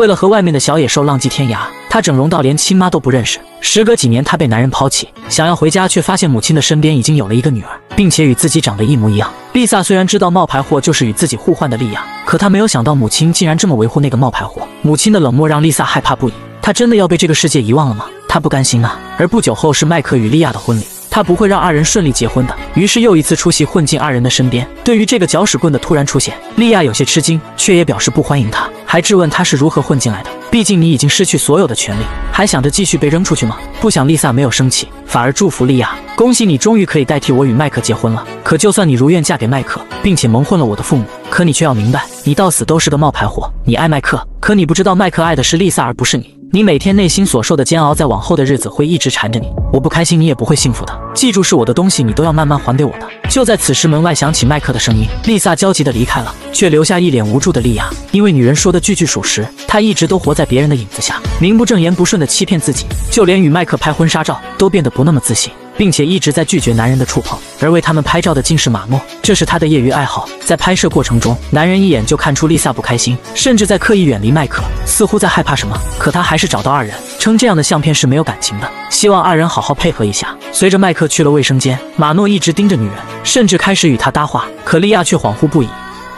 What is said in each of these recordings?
为了和外面的小野兽浪迹天涯，她整容到连亲妈都不认识。时隔几年，她被男人抛弃，想要回家，却发现母亲的身边已经有了一个女儿，并且与自己长得一模一样。丽萨虽然知道冒牌货就是与自己互换的莉亚，可她没有想到母亲竟然这么维护那个冒牌货。母亲的冷漠让丽萨害怕不已，她真的要被这个世界遗忘了吗？她不甘心啊！而不久后是麦克与莉亚的婚礼。他不会让二人顺利结婚的，于是又一次出席，混进二人的身边。对于这个搅屎棍的突然出现，莉亚有些吃惊，却也表示不欢迎他，还质问他是如何混进来的。毕竟你已经失去所有的权利，还想着继续被扔出去吗？不想丽萨没有生气，反而祝福丽亚，恭喜你终于可以代替我与麦克结婚了。可就算你如愿嫁给麦克，并且蒙混了我的父母，可你却要明白，你到死都是个冒牌货。你爱麦克，可你不知道麦克爱的是丽萨，而不是你。你每天内心所受的煎熬，在往后的日子会一直缠着你。我不开心，你也不会幸福的。记住，是我的东西，你都要慢慢还给我的。就在此时，门外响起麦克的声音，丽萨焦急地离开了，却留下一脸无助的莉亚。因为女人说的句句属实，她一直都活在别人的影子下，名不正言不顺地欺骗自己，就连与麦克拍婚纱照都变得不那么自信。并且一直在拒绝男人的触碰，而为他们拍照的竟是马诺，这是他的业余爱好。在拍摄过程中，男人一眼就看出丽萨不开心，甚至在刻意远离麦克，似乎在害怕什么。可他还是找到二人，称这样的相片是没有感情的，希望二人好好配合一下。随着麦克去了卫生间，马诺一直盯着女人，甚至开始与她搭话。可莉亚却恍惚不已。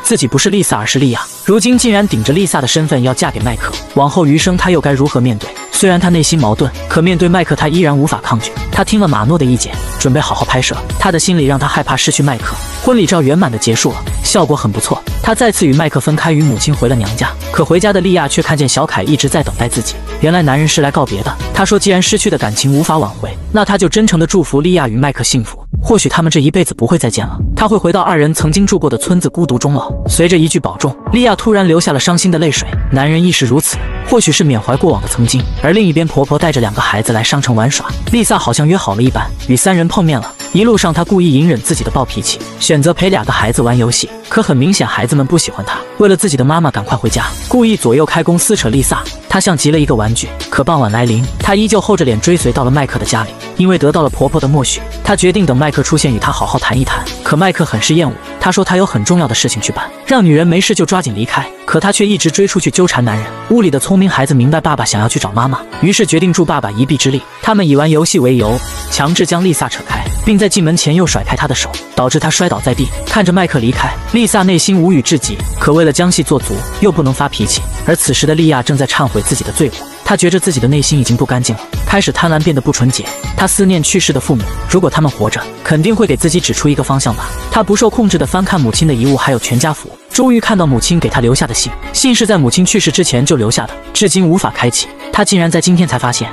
自己不是丽萨，而是莉亚。如今竟然顶着丽萨的身份要嫁给麦克，往后余生他又该如何面对？虽然他内心矛盾，可面对麦克，他依然无法抗拒。他听了马诺的意见，准备好好拍摄。他的心里让他害怕失去麦克。婚礼照圆满的结束了，效果很不错。他再次与麦克分开，与母亲回了娘家。可回家的莉亚却看见小凯一直在等待自己。原来男人是来告别的。他说：“既然失去的感情无法挽回，那他就真诚的祝福莉亚与麦克幸福。”或许他们这一辈子不会再见了，他会回到二人曾经住过的村子，孤独终老。随着一句保重，莉亚突然流下了伤心的泪水。男人亦是如此，或许是缅怀过往的曾经。而另一边，婆婆带着两个孩子来商城玩耍，丽萨好像约好了一般，与三人碰面了。一路上，她故意隐忍自己的暴脾气，选择陪两个孩子玩游戏。可很明显，孩子们不喜欢她。为了自己的妈妈，赶快回家，故意左右开弓撕扯丽萨。他像极了一个玩具，可傍晚来临，他依旧厚着脸追随到了麦克的家里，因为得到了婆婆的默许，他决定等麦克出现与她好好谈一谈。可麦克很是厌恶，他说他有很重要的事情去办，让女人没事就抓紧离开。可他却一直追出去纠缠男人。屋里的聪明孩子明白爸爸想要去找妈妈，于是决定助爸爸一臂之力。他们以玩游戏为由，强制将丽萨扯开，并在进门前又甩开她的手，导致她摔倒在地。看着麦克离开，丽萨内心无语至极，可为了将戏做足，又不能发脾气。而此时的莉亚正在忏悔。自己的罪过，他觉着自己的内心已经不干净了，开始贪婪变得不纯洁。他思念去世的父母，如果他们活着，肯定会给自己指出一个方向吧。他不受控制的翻看母亲的遗物，还有全家福，终于看到母亲给他留下的信。信是在母亲去世之前就留下的，至今无法开启。他竟然在今天才发现，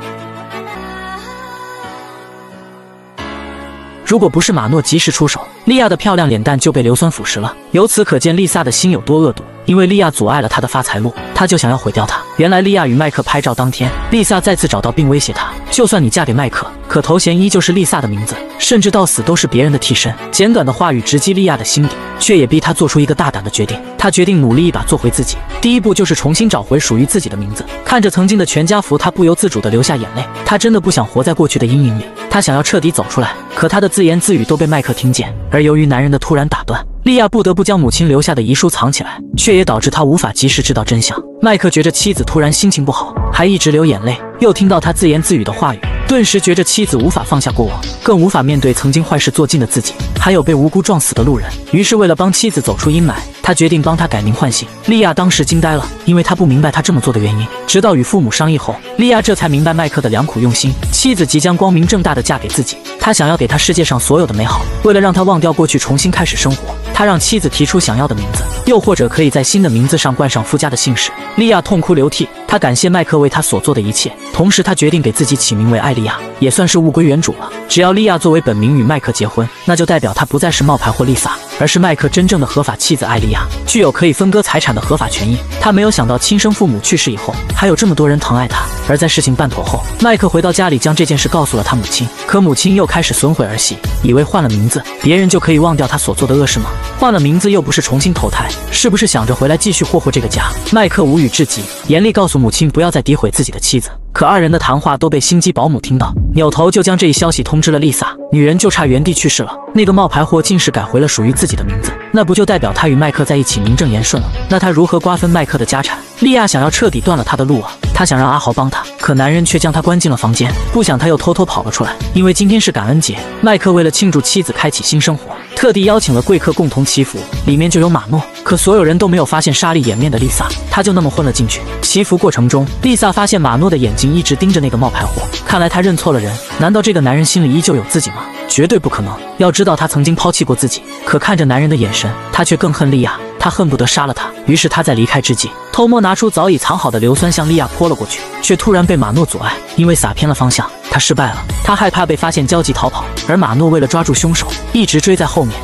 如果不是马诺及时出手。莉亚的漂亮脸蛋就被硫酸腐蚀了。由此可见，丽萨的心有多恶毒，因为利亚阻碍了他的发财路，他就想要毁掉他。原来，利亚与麦克拍照当天，丽萨再次找到并威胁他：就算你嫁给麦克，可头衔依旧是丽萨的名字，甚至到死都是别人的替身。简短的话语直击利亚的心底，却也逼他做出一个大胆的决定。他决定努力一把做回自己，第一步就是重新找回属于自己的名字。看着曾经的全家福，他不由自主的流下眼泪。他真的不想活在过去的阴影里，他想要彻底走出来。可他的自言自语都被麦克听见。而由于男人的突然打断，莉亚不得不将母亲留下的遗书藏起来，却也导致她无法及时知道真相。麦克觉着妻子突然心情不好，还一直流眼泪，又听到她自言自语的话语，顿时觉着妻子无法放下过往，更无法面对曾经坏事做尽的自己，还有被无辜撞死的路人。于是，为了帮妻子走出阴霾，他决定帮他改名换姓。莉亚当时惊呆了，因为他不明白他这么做的原因。直到与父母商议后，莉亚这才明白麦克的良苦用心。妻子即将光明正大的嫁给自己，他想要给他世界上所有的美好。为了让他忘掉过去，重新开始生活，他让妻子提出想要的名字，又或者可以在新的名字上冠上夫家的姓氏。莉亚痛哭流涕，他感谢麦克为他所做的一切，同时他决定给自己起名为艾莉亚，也算是物归原主了。只要莉亚作为本名与麦克结婚，那就代表她不再是冒牌货丽萨。而是麦克真正的合法妻子艾莉亚，具有可以分割财产的合法权益。他没有想到亲生父母去世以后，还有这么多人疼爱他。而在事情办妥后，麦克回到家里，将这件事告诉了他母亲。可母亲又开始损毁儿媳，以为换了名字，别人就可以忘掉他所做的恶事吗？换了名字又不是重新投胎，是不是想着回来继续霍霍这个家？麦克无语至极，严厉告诉母亲不要再诋毁自己的妻子。可二人的谈话都被心机保姆听到，扭头就将这一消息通知了丽萨。女人就差原地去世了。那个冒牌货竟是改回了属于自己的名字，那不就代表他与麦克在一起名正言顺了？那他如何瓜分麦克的家产？莉亚想要彻底断了他的路啊！他想让阿豪帮他，可男人却将他关进了房间。不想他又偷偷跑了出来，因为今天是感恩节，麦克为了庆祝妻子开启新生活，特地邀请了贵客共同祈福，里面就有马诺。可所有人都没有发现沙利掩面的丽萨，他就那么混了进去。祈福过程中，丽萨发现马诺的眼睛一直盯着那个冒牌货，看来他认错了人。难道这个男人心里依旧有自己吗？绝对不可能！要知道，他曾经抛弃过自己。可看着男人的眼神，他却更恨利亚，他恨不得杀了他。于是他在离开之际，偷摸拿出早已藏好的硫酸，向利亚泼了过去，却突然被马诺阻碍，因为撒偏了方向，他失败了。他害怕被发现，焦急逃跑。而马诺为了抓住凶手，一直追在后面。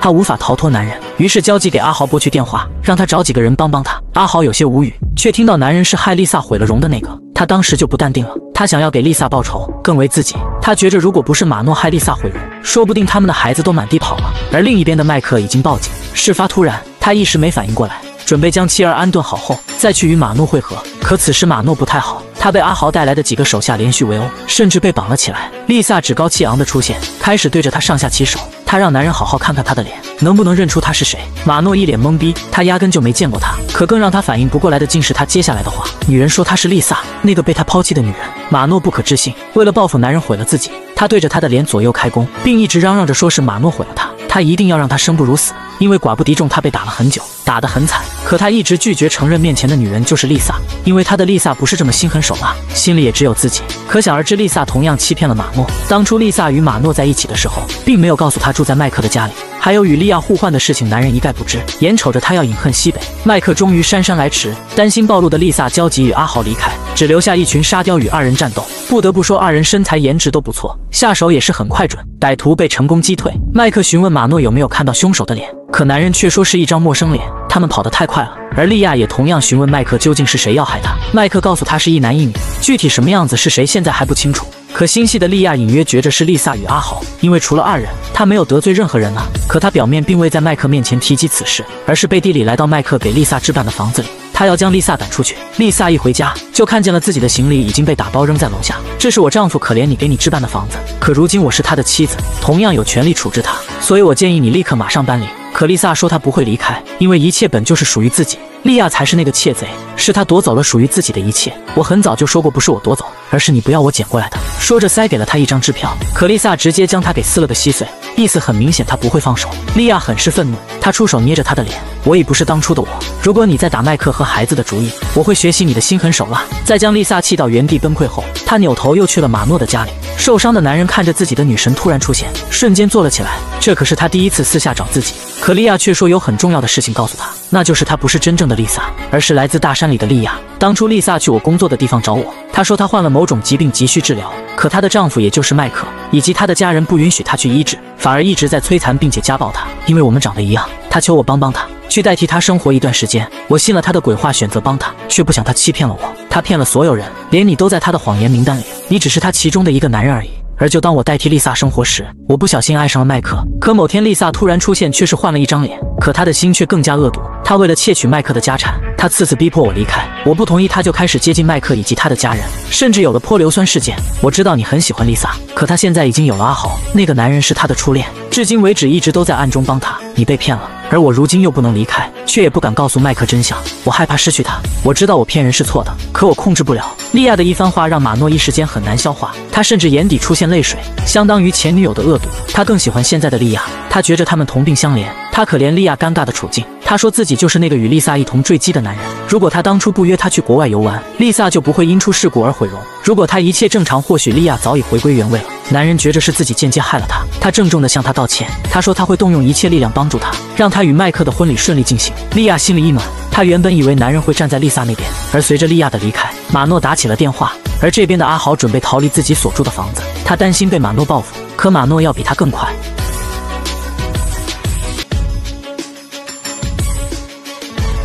他无法逃脱男人，于是焦急给阿豪拨去电话，让他找几个人帮帮他。阿豪有些无语，却听到男人是害丽萨毁了容的那个，他当时就不淡定了。他想要给丽萨报仇，更为自己。他觉着如果不是马诺害丽萨毁容，说不定他们的孩子都满地跑了。而另一边的麦克已经报警，事发突然，他一时没反应过来。准备将妻儿安顿好后，再去与马诺会合。可此时马诺不太好，他被阿豪带来的几个手下连续围殴，甚至被绑了起来。丽萨趾高气昂的出现，开始对着他上下其手。他让男人好好看看他的脸，能不能认出他是谁？马诺一脸懵逼，他压根就没见过他。可更让他反应不过来的，竟是他接下来的话。女人说她是丽萨，那个被他抛弃的女人。马诺不可置信，为了报复男人毁了自己，他对着他的脸左右开弓，并一直嚷嚷着说是马诺毁了他。他一定要让他生不如死，因为寡不敌众，他被打了很久，打得很惨。可他一直拒绝承认面前的女人就是丽萨，因为他的丽萨不是这么心狠手辣，心里也只有自己。可想而知，丽萨同样欺骗了马诺。当初丽萨与马诺在一起的时候，并没有告诉他住在麦克的家里。还有与利亚互换的事情，男人一概不知。眼瞅着他要饮恨西北，麦克终于姗姗来迟。担心暴露的丽萨焦急与阿豪离开，只留下一群沙雕与二人战斗。不得不说，二人身材颜值都不错，下手也是很快准。歹徒被成功击退。麦克询问马诺有没有看到凶手的脸，可男人却说是一张陌生脸，他们跑得太快了。而利亚也同样询问麦克究竟是谁要害他。麦克告诉他是一男一女，具体什么样子是谁现在还不清楚。可心细的莉亚隐约觉着是丽萨与阿豪，因为除了二人，她没有得罪任何人呢。可她表面并未在麦克面前提及此事，而是背地里来到麦克给丽萨置办的房子里，她要将丽萨赶出去。丽萨一回家就看见了自己的行李已经被打包扔在楼下，这是我丈夫可怜你给你置办的房子。可如今我是他的妻子，同样有权利处置他，所以我建议你立刻马上搬离。可丽萨说：“她不会离开，因为一切本就是属于自己。莉亚才是那个窃贼，是她夺走了属于自己的一切。我很早就说过，不是我夺走，而是你不要我捡过来的。”说着塞给了他一张支票，可丽萨直接将他给撕了个稀碎，意思很明显，他不会放手。莉亚很是愤怒，她出手捏着他的脸。我已不是当初的我。如果你再打麦克和孩子的主意，我会学习你的心狠手辣。在将丽萨气到原地崩溃后，他扭头又去了马诺的家里。受伤的男人看着自己的女神突然出现，瞬间坐了起来。这可是他第一次私下找自己。可丽亚却说有很重要的事情告诉他，那就是她不是真正的丽萨，而是来自大山里的丽亚。当初丽萨去我工作的地方找我，她说她患了某种疾病，急需治疗。可她的丈夫，也就是麦克，以及她的家人不允许她去医治，反而一直在摧残并且家暴她。因为我们长得一样。他求我帮帮他，去代替他生活一段时间。我信了他的鬼话，选择帮他，却不想他欺骗了我。他骗了所有人，连你都在他的谎言名单里。你只是他其中的一个男人而已。而就当我代替丽萨生活时，我不小心爱上了麦克。可某天丽萨突然出现，却是换了一张脸。可他的心却更加恶毒。他为了窃取麦克的家产，他次次逼迫我离开，我不同意，他就开始接近麦克以及他的家人，甚至有了泼硫酸事件。我知道你很喜欢丽萨，可她现在已经有了阿豪，那个男人是她的初恋，至今为止一直都在暗中帮她。你被骗了，而我如今又不能离开，却也不敢告诉麦克真相，我害怕失去他。我知道我骗人是错的，可我控制不了。莉亚的一番话让马诺一时间很难消化，他甚至眼底出现泪水，相当于前女友的恶毒。他更喜欢现在的莉亚，他觉着他们同病相怜。他可怜利亚尴尬的处境，他说自己就是那个与丽萨一同坠机的男人。如果他当初不约她去国外游玩，丽萨就不会因出事故而毁容。如果他一切正常，或许利亚早已回归原位了。男人觉着是自己间接害了他，他郑重地向她道歉。他说他会动用一切力量帮助她，让她与麦克的婚礼顺利进行。利亚心里一暖，她原本以为男人会站在丽萨那边，而随着利亚的离开，马诺打起了电话。而这边的阿豪准备逃离自己所住的房子，他担心被马诺报复，可马诺要比他更快。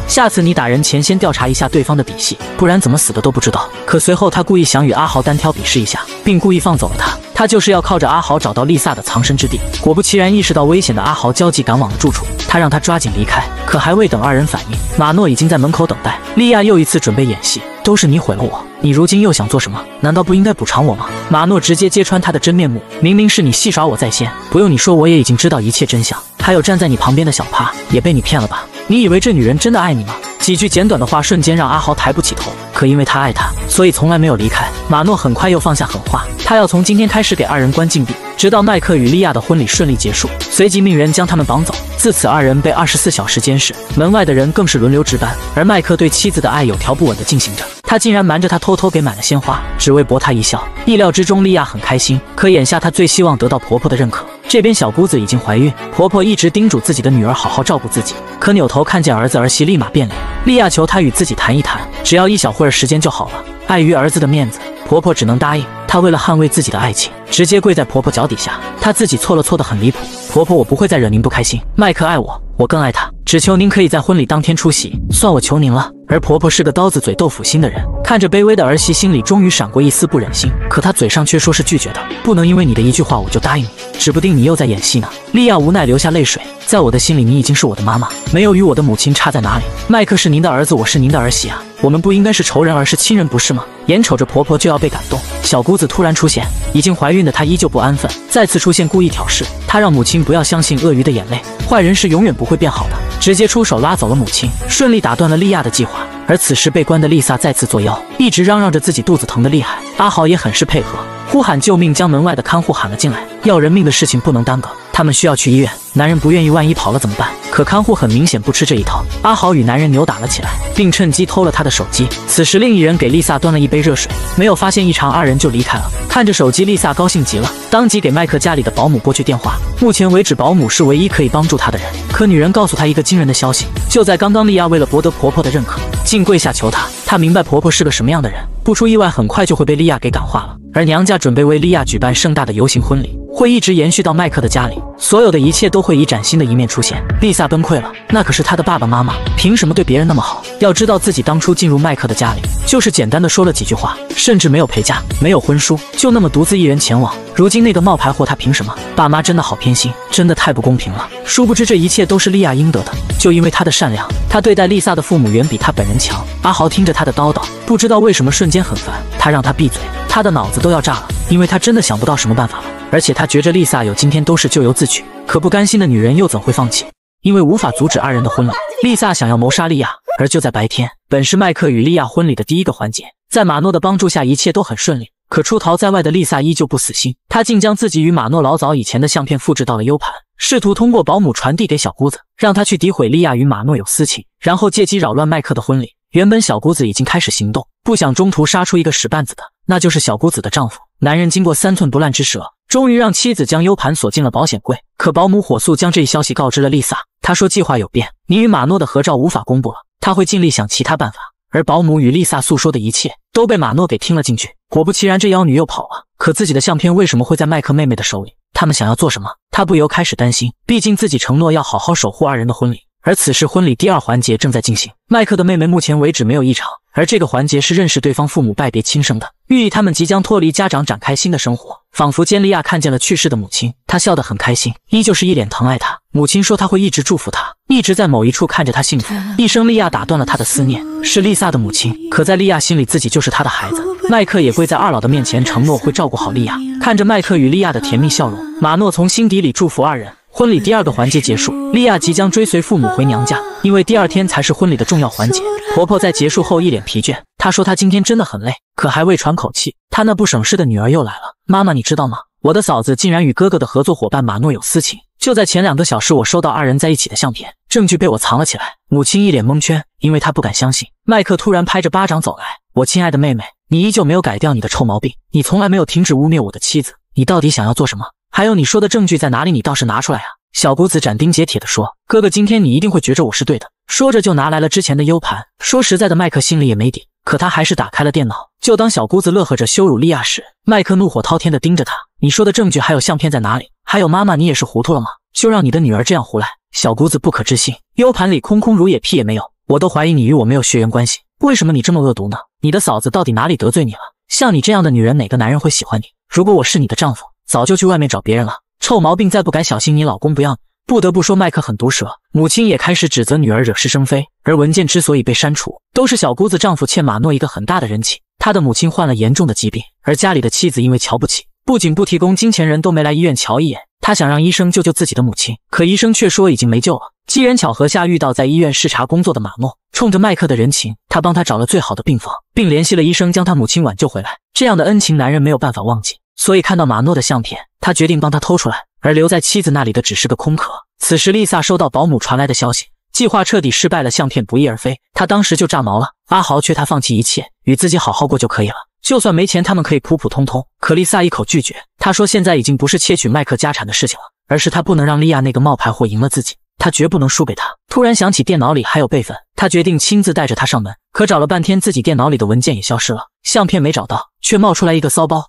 下次你打人前先调查一下对方的底细，不然怎么死的都不知道。可随后他故意想与阿豪单挑比试一下，并故意放走了他，他就是要靠着阿豪找到丽萨的藏身之地。果不其然，意识到危险的阿豪焦急赶往了住处，他让他抓紧离开。可还未等二人反应，马诺已经在门口等待。莉亚又一次准备演戏，都是你毁了我，你如今又想做什么？难道不应该补偿我吗？马诺直接揭穿他的真面目，明明是你戏耍我在先，不用你说，我也已经知道一切真相。还有站在你旁边的小帕也被你骗了吧？你以为这女人真的爱你吗？几句简短的话，瞬间让阿豪抬不起头。可因为他爱她，所以从来没有离开。马诺很快又放下狠话，他要从今天开始给二人关禁闭，直到麦克与利亚的婚礼顺利结束，随即命人将他们绑走。自此，二人被二十四小时监视，门外的人更是轮流值班。而麦克对妻子的爱有条不紊地进行着。他竟然瞒着她偷偷给买了鲜花，只为博她一笑。意料之中，莉亚很开心。可眼下她最希望得到婆婆的认可。这边小姑子已经怀孕，婆婆一直叮嘱自己的女儿好好照顾自己。可扭头看见儿子儿媳，立马变脸。莉亚求她与自己谈一谈，只要一小会儿时间就好了。碍于儿子的面子，婆婆只能答应她。为了捍卫自己的爱情，直接跪在婆婆脚底下。她自己错了，错得很离谱。婆婆，我不会再惹您不开心。麦克爱我，我更爱他。只求您可以在婚礼当天出席，算我求您了。而婆婆是个刀子嘴豆腐心的人，看着卑微的儿媳，心里终于闪过一丝不忍心，可她嘴上却说是拒绝的，不能因为你的一句话我就答应你，指不定你又在演戏呢。莉亚无奈流下泪水，在我的心里，你已经是我的妈妈，没有与我的母亲差在哪里。麦克是您的儿子，我是您的儿媳啊。我们不应该是仇人，而是亲人，不是吗？眼瞅着婆婆就要被感动，小姑子突然出现，已经怀孕的她依旧不安分，再次出现故意挑事。她让母亲不要相信鳄鱼的眼泪，坏人是永远不会变好的。直接出手拉走了母亲，顺利打断了莉亚的计划。而此时被关的丽萨再次作妖，一直嚷嚷着自己肚子疼的厉害。阿豪也很是配合。呼喊救命，将门外的看护喊了进来。要人命的事情不能耽搁，他们需要去医院。男人不愿意，万一跑了怎么办？可看护很明显不吃这一套，阿豪与男人扭打了起来，并趁机偷了他的手机。此时另一人给丽萨端了一杯热水，没有发现异常，二人就离开了。看着手机，丽萨高兴极了，当即给麦克家里的保姆拨去电话。目前为止，保姆是唯一可以帮助她的人。可女人告诉她一个惊人的消息：就在刚刚，莉亚为了博得婆婆的认可，竟跪下求她。她明白婆婆是个什么样的人，不出意外，很快就会被莉亚给感化了。而娘家准备为莉亚举办盛大的游行婚礼。会一直延续到麦克的家里，所有的一切都会以崭新的一面出现。丽萨崩溃了，那可是他的爸爸妈妈，凭什么对别人那么好？要知道自己当初进入麦克的家里，就是简单的说了几句话，甚至没有陪嫁，没有婚书，就那么独自一人前往。如今那个冒牌货，他凭什么？爸妈真的好偏心，真的太不公平了。殊不知这一切都是莉亚应得的，就因为他的善良，他对待丽萨的父母远比他本人强。阿豪听着他的叨叨，不知道为什么瞬间很烦，他让他闭嘴，他的脑子都要炸了，因为他真的想不到什么办法了。而且他觉着丽萨有今天都是咎由自取，可不甘心的女人又怎会放弃？因为无法阻止二人的婚礼，丽萨想要谋杀莉亚。而就在白天，本是麦克与莉亚婚礼的第一个环节，在马诺的帮助下，一切都很顺利。可出逃在外的丽萨依旧不死心，她竟将自己与马诺老早以前的相片复制到了 U 盘，试图通过保姆传递给小姑子，让她去诋毁莉亚与马诺有私情，然后借机扰乱麦克的婚礼。原本小姑子已经开始行动，不想中途杀出一个使绊子的，那就是小姑子的丈夫。男人经过三寸不烂之舌。终于让妻子将 U 盘锁进了保险柜，可保姆火速将这一消息告知了丽萨。她说计划有变，你与马诺的合照无法公布了，他会尽力想其他办法。而保姆与丽萨诉说的一切都被马诺给听了进去。果不其然，这妖女又跑了。可自己的相片为什么会在麦克妹妹的手里？他们想要做什么？他不由开始担心，毕竟自己承诺要好好守护二人的婚礼。而此时，婚礼第二环节正在进行。麦克的妹妹目前为止没有异常，而这个环节是认识对方父母、拜别亲生的，寓意他们即将脱离家长，展开新的生活。仿佛坚利亚看见了去世的母亲，她笑得很开心，依旧是一脸疼爱。她母亲说她会一直祝福他，一直在某一处看着他幸福。一声利亚打断了他的思念，是丽萨的母亲。可在利亚心里，自己就是他的孩子。麦克也跪在二老的面前，承诺会照顾好利亚。看着麦克与利亚的甜蜜笑容，马诺从心底里祝福二人。婚礼第二个环节结束，莉亚即将追随父母回娘家，因为第二天才是婚礼的重要环节。婆婆在结束后一脸疲倦，她说她今天真的很累，可还未喘口气，她那不省事的女儿又来了。妈妈，你知道吗？我的嫂子竟然与哥哥的合作伙伴马诺有私情，就在前两个小时，我收到二人在一起的相片，证据被我藏了起来。母亲一脸蒙圈，因为她不敢相信。麦克突然拍着巴掌走来：“我亲爱的妹妹，你依旧没有改掉你的臭毛病，你从来没有停止污蔑我的妻子，你到底想要做什么？”还有你说的证据在哪里？你倒是拿出来啊！小姑子斩钉截铁地说：“哥哥，今天你一定会觉着我是对的。”说着就拿来了之前的 U 盘。说实在的，麦克心里也没底，可他还是打开了电脑。就当小姑子乐呵着羞辱莉亚时，麦克怒火滔天的盯着他：“你说的证据还有相片在哪里？还有妈妈，你也是糊涂了吗？就让你的女儿这样胡来！”小姑子不可置信，U 盘里空空如也，屁也没有。我都怀疑你与我没有血缘关系，为什么你这么恶毒呢？你的嫂子到底哪里得罪你了？像你这样的女人，哪个男人会喜欢你？如果我是你的丈夫。早就去外面找别人了，臭毛病再不改，小心你老公不要你。不得不说，麦克很毒舌。母亲也开始指责女儿惹是生非。而文件之所以被删除，都是小姑子丈夫欠马诺一个很大的人情。他的母亲患了严重的疾病，而家里的妻子因为瞧不起，不仅不提供金钱，人都没来医院瞧一眼。他想让医生救救自己的母亲，可医生却说已经没救了。机缘巧合下遇到在医院视察工作的马诺，冲着麦克的人情，他帮他找了最好的病房，并联系了医生将他母亲挽救回来。这样的恩情，男人没有办法忘记。所以看到马诺的相片，他决定帮他偷出来，而留在妻子那里的只是个空壳。此时丽萨收到保姆传来的消息，计划彻底失败了，相片不翼而飞。他当时就炸毛了。阿豪劝他放弃一切，与自己好好过就可以了，就算没钱，他们可以普普通通。可丽萨一口拒绝，他说现在已经不是窃取麦克家产的事情了，而是他不能让利亚那个冒牌货赢了自己，他绝不能输给他。突然想起电脑里还有备份，他决定亲自带着他上门。可找了半天，自己电脑里的文件也消失了，相片没找到，却冒出来一个骚包。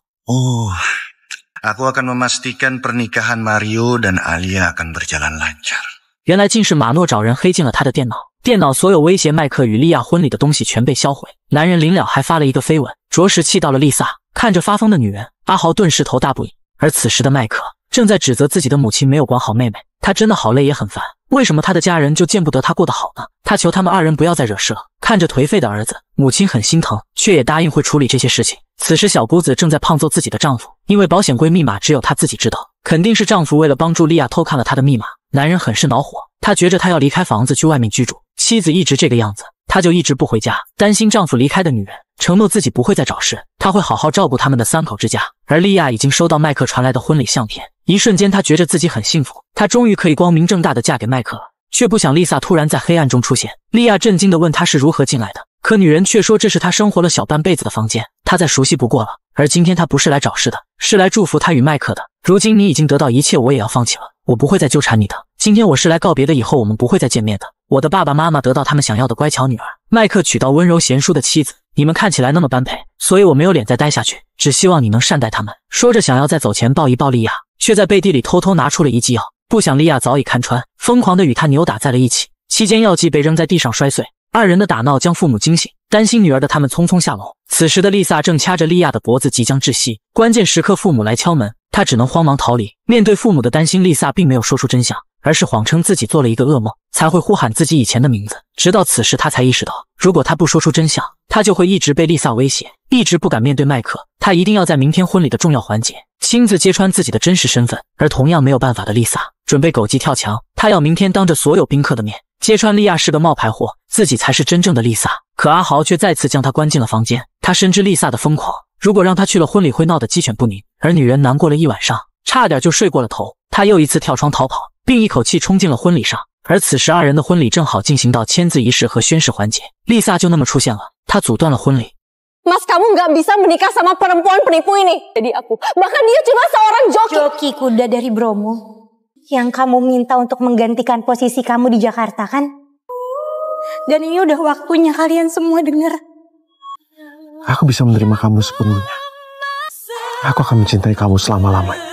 原来竟是马诺找人黑进了他的电脑，电脑所有威胁麦克与莉亚婚礼的东西全被销毁。男人临了还发了一个飞吻，着实气到了丽萨。看着发疯的女人，阿豪顿时头大不已。而此时的麦克正在指责自己的母亲没有管好妹妹，他真的好累也很烦。为什么他的家人就见不得他过得好呢？他求他们二人不要再惹事了。看着颓废的儿子，母亲很心疼，却也答应会处理这些事情。此时小姑子正在胖揍自己的丈夫，因为保险柜密码只有她自己知道，肯定是丈夫为了帮助莉亚偷看了她的密码。男人很是恼火，他觉着他要离开房子去外面居住。妻子一直这个样子，他就一直不回家，担心丈夫离开的女人承诺自己不会再找事，他会好好照顾他们的三口之家。而莉亚已经收到麦克传来的婚礼相片，一瞬间，她觉着自己很幸福，她终于可以光明正大的嫁给麦克了，却不想丽萨突然在黑暗中出现。莉亚震惊的问她是如何进来的，可女人却说这是她生活了小半辈子的房间，她再熟悉不过了。而今天她不是来找事的，是来祝福她与麦克的。如今你已经得到一切，我也要放弃了，我不会再纠缠你的。今天我是来告别的，以后我们不会再见面的。我的爸爸妈妈得到他们想要的乖巧女儿，麦克娶到温柔贤淑的妻子。你们看起来那么般配，所以我没有脸再待下去。只希望你能善待他们。说着，想要在走前抱一抱莉亚，却在背地里偷偷拿出了一剂药。不想莉亚早已看穿，疯狂的与他扭打在了一起。期间药剂被扔在地上摔碎，二人的打闹将父母惊醒，担心女儿的他们匆匆下楼。此时的丽萨正掐着莉亚的脖子，即将窒息。关键时刻，父母来敲门，她只能慌忙逃离。面对父母的担心，丽萨并没有说出真相。而是谎称自己做了一个噩梦，才会呼喊自己以前的名字。直到此时，他才意识到，如果他不说出真相，他就会一直被丽萨威胁，一直不敢面对麦克。他一定要在明天婚礼的重要环节亲自揭穿自己的真实身份。而同样没有办法的丽萨，准备狗急跳墙，她要明天当着所有宾客的面揭穿利亚是个冒牌货，自己才是真正的丽萨。可阿豪却再次将她关进了房间。他深知丽萨的疯狂，如果让她去了婚礼，会闹得鸡犬不宁。而女人难过了一晚上，差点就睡过了头。她又一次跳窗逃跑。并一口气冲进了婚礼上。而此时二人的婚礼正好进行到签字仪式和宣誓环节，丽萨就那么出现了，她阻断了婚礼。Mas kamu nggak bisa menikah sama perempuan penipu ini. Jadi aku, bahkan dia cuma seorang joki. Joki kuda dari Bromo. Yang kamu minta untuk menggantikan posisi kamu di Jakarta kan? Dan ini udah waktunya kalian semua dengar. Aku bisa menerima kamu sepenuhnya. Aku akan mencintai kamu selama-lamanya.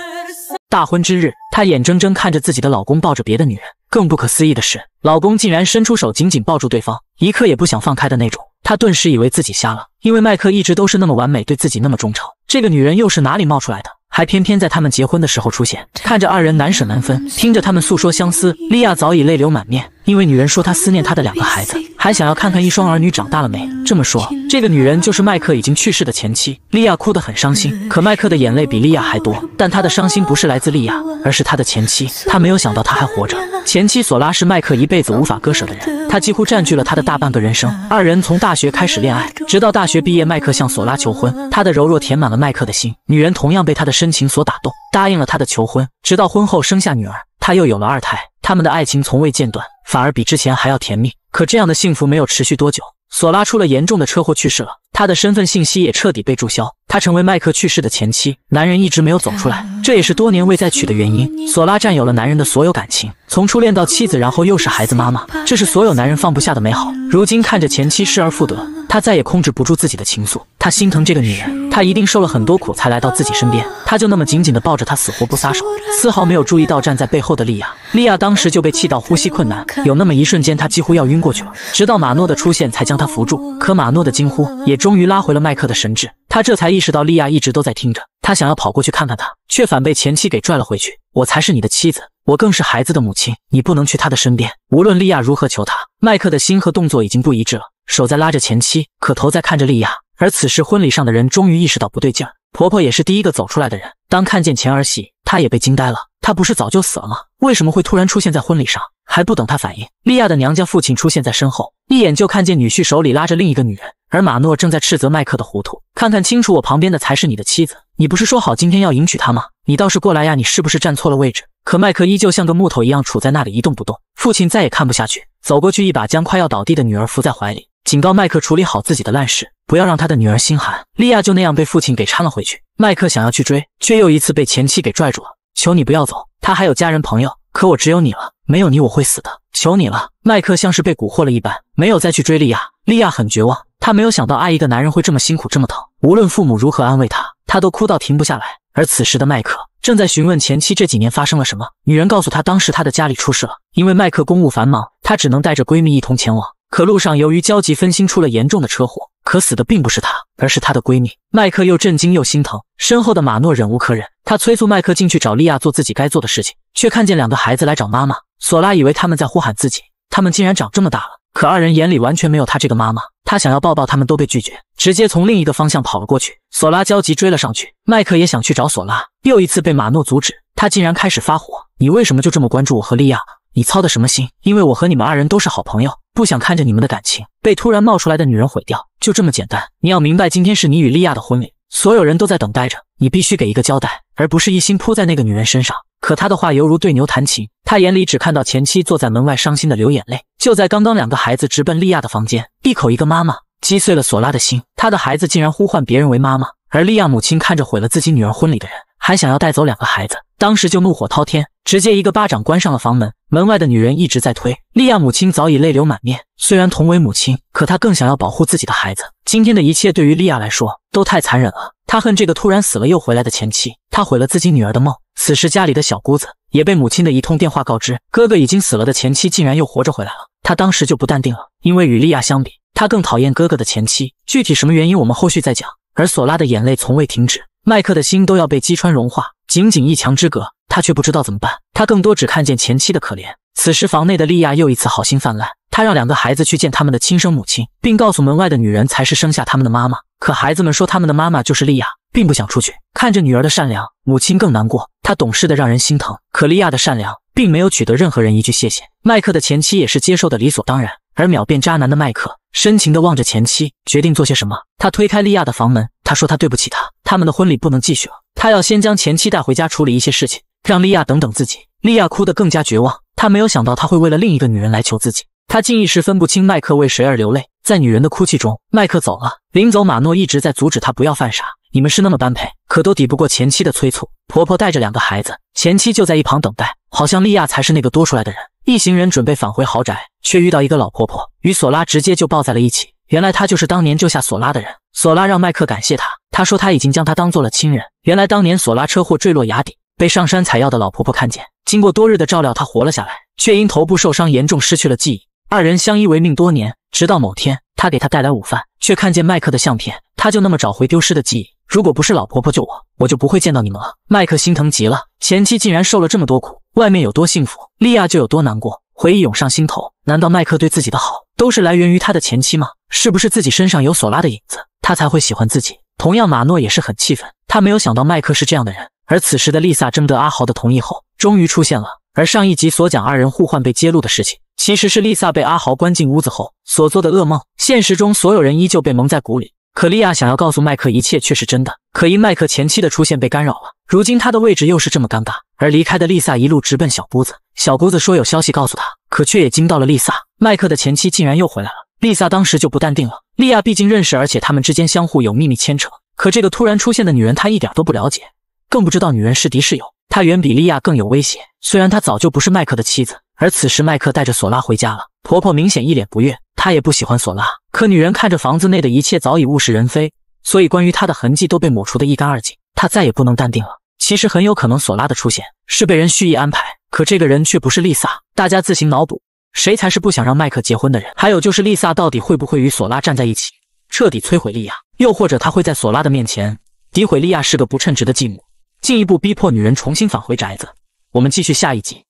大婚之日，她眼睁睁看着自己的老公抱着别的女人，更不可思议的是，老公竟然伸出手紧紧抱住对方，一刻也不想放开的那种。她顿时以为自己瞎了，因为麦克一直都是那么完美，对自己那么忠诚，这个女人又是哪里冒出来的？还偏偏在他们结婚的时候出现，看着二人难舍难分，听着他们诉说相思，莉亚早已泪流满面。因为女人说她思念她的两个孩子，还想要看看一双儿女长大了没。这么说，这个女人就是麦克已经去世的前妻莉亚，哭得很伤心。可麦克的眼泪比莉亚还多，但他的伤心不是来自莉亚，而是他的前妻。他没有想到她还活着。前妻索拉是麦克一辈子无法割舍的人，他几乎占据了他的大半个人生。二人从大学开始恋爱，直到大学毕业，麦克向索拉求婚，她的柔弱填满了麦克的心。女人同样被他的深情所打动，答应了他的求婚。直到婚后生下女儿，他又有了二胎，他们的爱情从未间断。反而比之前还要甜蜜，可这样的幸福没有持续多久，索拉出了严重的车祸去世了。他的身份信息也彻底被注销，他成为麦克去世的前妻。男人一直没有走出来，这也是多年未再娶的原因。索拉占有了男人的所有感情，从初恋到妻子，然后又是孩子妈妈，这是所有男人放不下的美好。如今看着前妻失而复得，他再也控制不住自己的情愫。他心疼这个女人，他一定受了很多苦才来到自己身边。他就那么紧紧地抱着她，死活不撒手，丝毫没有注意到站在背后的莉亚。莉亚当时就被气到呼吸困难，有那么一瞬间他几乎要晕过去了。直到马诺的出现才将他扶住。可马诺的惊呼也。终于拉回了麦克的神智，他这才意识到莉亚一直都在听着。他想要跑过去看看他，却反被前妻给拽了回去。我才是你的妻子，我更是孩子的母亲，你不能去他的身边。无论莉亚如何求他，麦克的心和动作已经不一致了，手在拉着前妻，可头在看着莉亚。而此时婚礼上的人终于意识到不对劲儿，婆婆也是第一个走出来的人。当看见前儿媳，她也被惊呆了。她不是早就死了吗？为什么会突然出现在婚礼上？还不等她反应，莉亚的娘家父亲出现在身后，一眼就看见女婿手里拉着另一个女人。而马诺正在斥责麦克的糊涂，看看清楚，我旁边的才是你的妻子。你不是说好今天要迎娶她吗？你倒是过来呀！你是不是站错了位置？可麦克依旧像个木头一样杵在那里一动不动。父亲再也看不下去，走过去一把将快要倒地的女儿扶在怀里，警告麦克处理好自己的烂事，不要让他的女儿心寒。莉亚就那样被父亲给搀了回去。麦克想要去追，却又一次被前妻给拽住了。求你不要走，他还有家人朋友，可我只有你了，没有你我会死的，求你了。麦克像是被蛊惑了一般，没有再去追莉亚。莉亚很绝望。她没有想到爱一个男人会这么辛苦，这么疼。无论父母如何安慰她，她都哭到停不下来。而此时的麦克正在询问前妻这几年发生了什么。女人告诉他，当时他的家里出事了，因为麦克公务繁忙，他只能带着闺蜜一同前往。可路上由于焦急分心，出了严重的车祸。可死的并不是他，而是他的闺蜜。麦克又震惊又心疼。身后的马诺忍无可忍，他催促麦克进去找莉亚做自己该做的事情，却看见两个孩子来找妈妈。索拉以为他们在呼喊自己，他们竟然长这么大了。可二人眼里完全没有他这个妈妈，他想要抱抱他们都被拒绝，直接从另一个方向跑了过去。索拉焦急追了上去，麦克也想去找索拉，又一次被马诺阻止。他竟然开始发火：“你为什么就这么关注我和莉亚？你操的什么心？因为我和你们二人都是好朋友，不想看着你们的感情被突然冒出来的女人毁掉，就这么简单。你要明白，今天是你与莉亚的婚礼，所有人都在等待着你，必须给一个交代，而不是一心扑在那个女人身上。”可他的话犹如对牛弹琴，他眼里只看到前妻坐在门外伤心的流眼泪。就在刚刚，两个孩子直奔莉亚的房间，一口一个妈妈，击碎了索拉的心。他的孩子竟然呼唤别人为妈妈，而莉亚母亲看着毁了自己女儿婚礼的人，还想要带走两个孩子，当时就怒火滔天，直接一个巴掌关上了房门。门外的女人一直在推，莉亚母亲早已泪流满面。虽然同为母亲，可她更想要保护自己的孩子。今天的一切对于莉亚来说都太残忍了，她恨这个突然死了又回来的前妻，她毁了自己女儿的梦。此时家里的小姑子也被母亲的一通电话告知，哥哥已经死了的前妻竟然又活着回来了，她当时就不淡定了，因为与莉亚相比，她更讨厌哥哥的前妻。具体什么原因我们后续再讲。而索拉的眼泪从未停止，麦克的心都要被击穿融化。仅仅一墙之隔，他却不知道怎么办。他更多只看见前妻的可怜。此时房内的莉亚又一次好心泛滥，他让两个孩子去见他们的亲生母亲，并告诉门外的女人才是生下他们的妈妈。可孩子们说他们的妈妈就是莉亚，并不想出去。看着女儿的善良，母亲更难过。她懂事的让人心疼。可莉亚的善良并没有取得任何人一句谢谢。麦克的前妻也是接受的理所当然。而秒变渣男的麦克深情的望着前妻，决定做些什么。他推开莉亚的房门。他说：“他对不起她，他们的婚礼不能继续了。他要先将前妻带回家处理一些事情，让莉亚等等自己。”莉亚哭得更加绝望。他没有想到他会为了另一个女人来求自己。他竟一时分不清麦克为谁而流泪。在女人的哭泣中，麦克走了。临走，马诺一直在阻止他不要犯傻。你们是那么般配，可都抵不过前妻的催促。婆婆带着两个孩子，前妻就在一旁等待，好像莉亚才是那个多出来的人。一行人准备返回豪宅，却遇到一个老婆婆，与索拉直接就抱在了一起。原来她就是当年救下索拉的人。索拉让麦克感谢他，他说他已经将他当做了亲人。原来当年索拉车祸坠落崖底，被上山采药的老婆婆看见，经过多日的照料，他活了下来，却因头部受伤严重失去了记忆。二人相依为命多年，直到某天他给他带来午饭，却看见麦克的相片，他就那么找回丢失的记忆。如果不是老婆婆救我，我就不会见到你们了。麦克心疼极了，前妻竟然受了这么多苦，外面有多幸福，莉亚就有多难过。回忆涌上心头，难道麦克对自己的好都是来源于他的前妻吗？是不是自己身上有索拉的影子？他才会喜欢自己。同样，马诺也是很气愤，他没有想到麦克是这样的人。而此时的丽萨征得阿豪的同意后，终于出现了。而上一集所讲二人互换被揭露的事情，其实是丽萨被阿豪关进屋子后所做的噩梦。现实中，所有人依旧被蒙在鼓里。可莉亚想要告诉麦克一切却是真的，可因麦克前妻的出现被干扰了。如今他的位置又是这么尴尬。而离开的丽萨一路直奔小姑子，小姑子说有消息告诉他，可却也惊到了丽萨。麦克的前妻竟然又回来了，丽萨当时就不淡定了。莉亚毕竟认识，而且他们之间相互有秘密牵扯。可这个突然出现的女人，她一点都不了解，更不知道女人是敌是友。她远比莉亚更有威胁。虽然她早就不是麦克的妻子，而此时麦克带着索拉回家了，婆婆明显一脸不悦，她也不喜欢索拉。可女人看着房子内的一切早已物是人非，所以关于她的痕迹都被抹除的一干二净。她再也不能淡定了。其实很有可能索拉的出现是被人蓄意安排，可这个人却不是丽萨，大家自行脑补。谁才是不想让麦克结婚的人？还有就是丽萨到底会不会与索拉站在一起，彻底摧毁利亚？又或者他会在索拉的面前诋毁利亚是个不称职的继母，进一步逼迫女人重新返回宅子？我们继续下一集。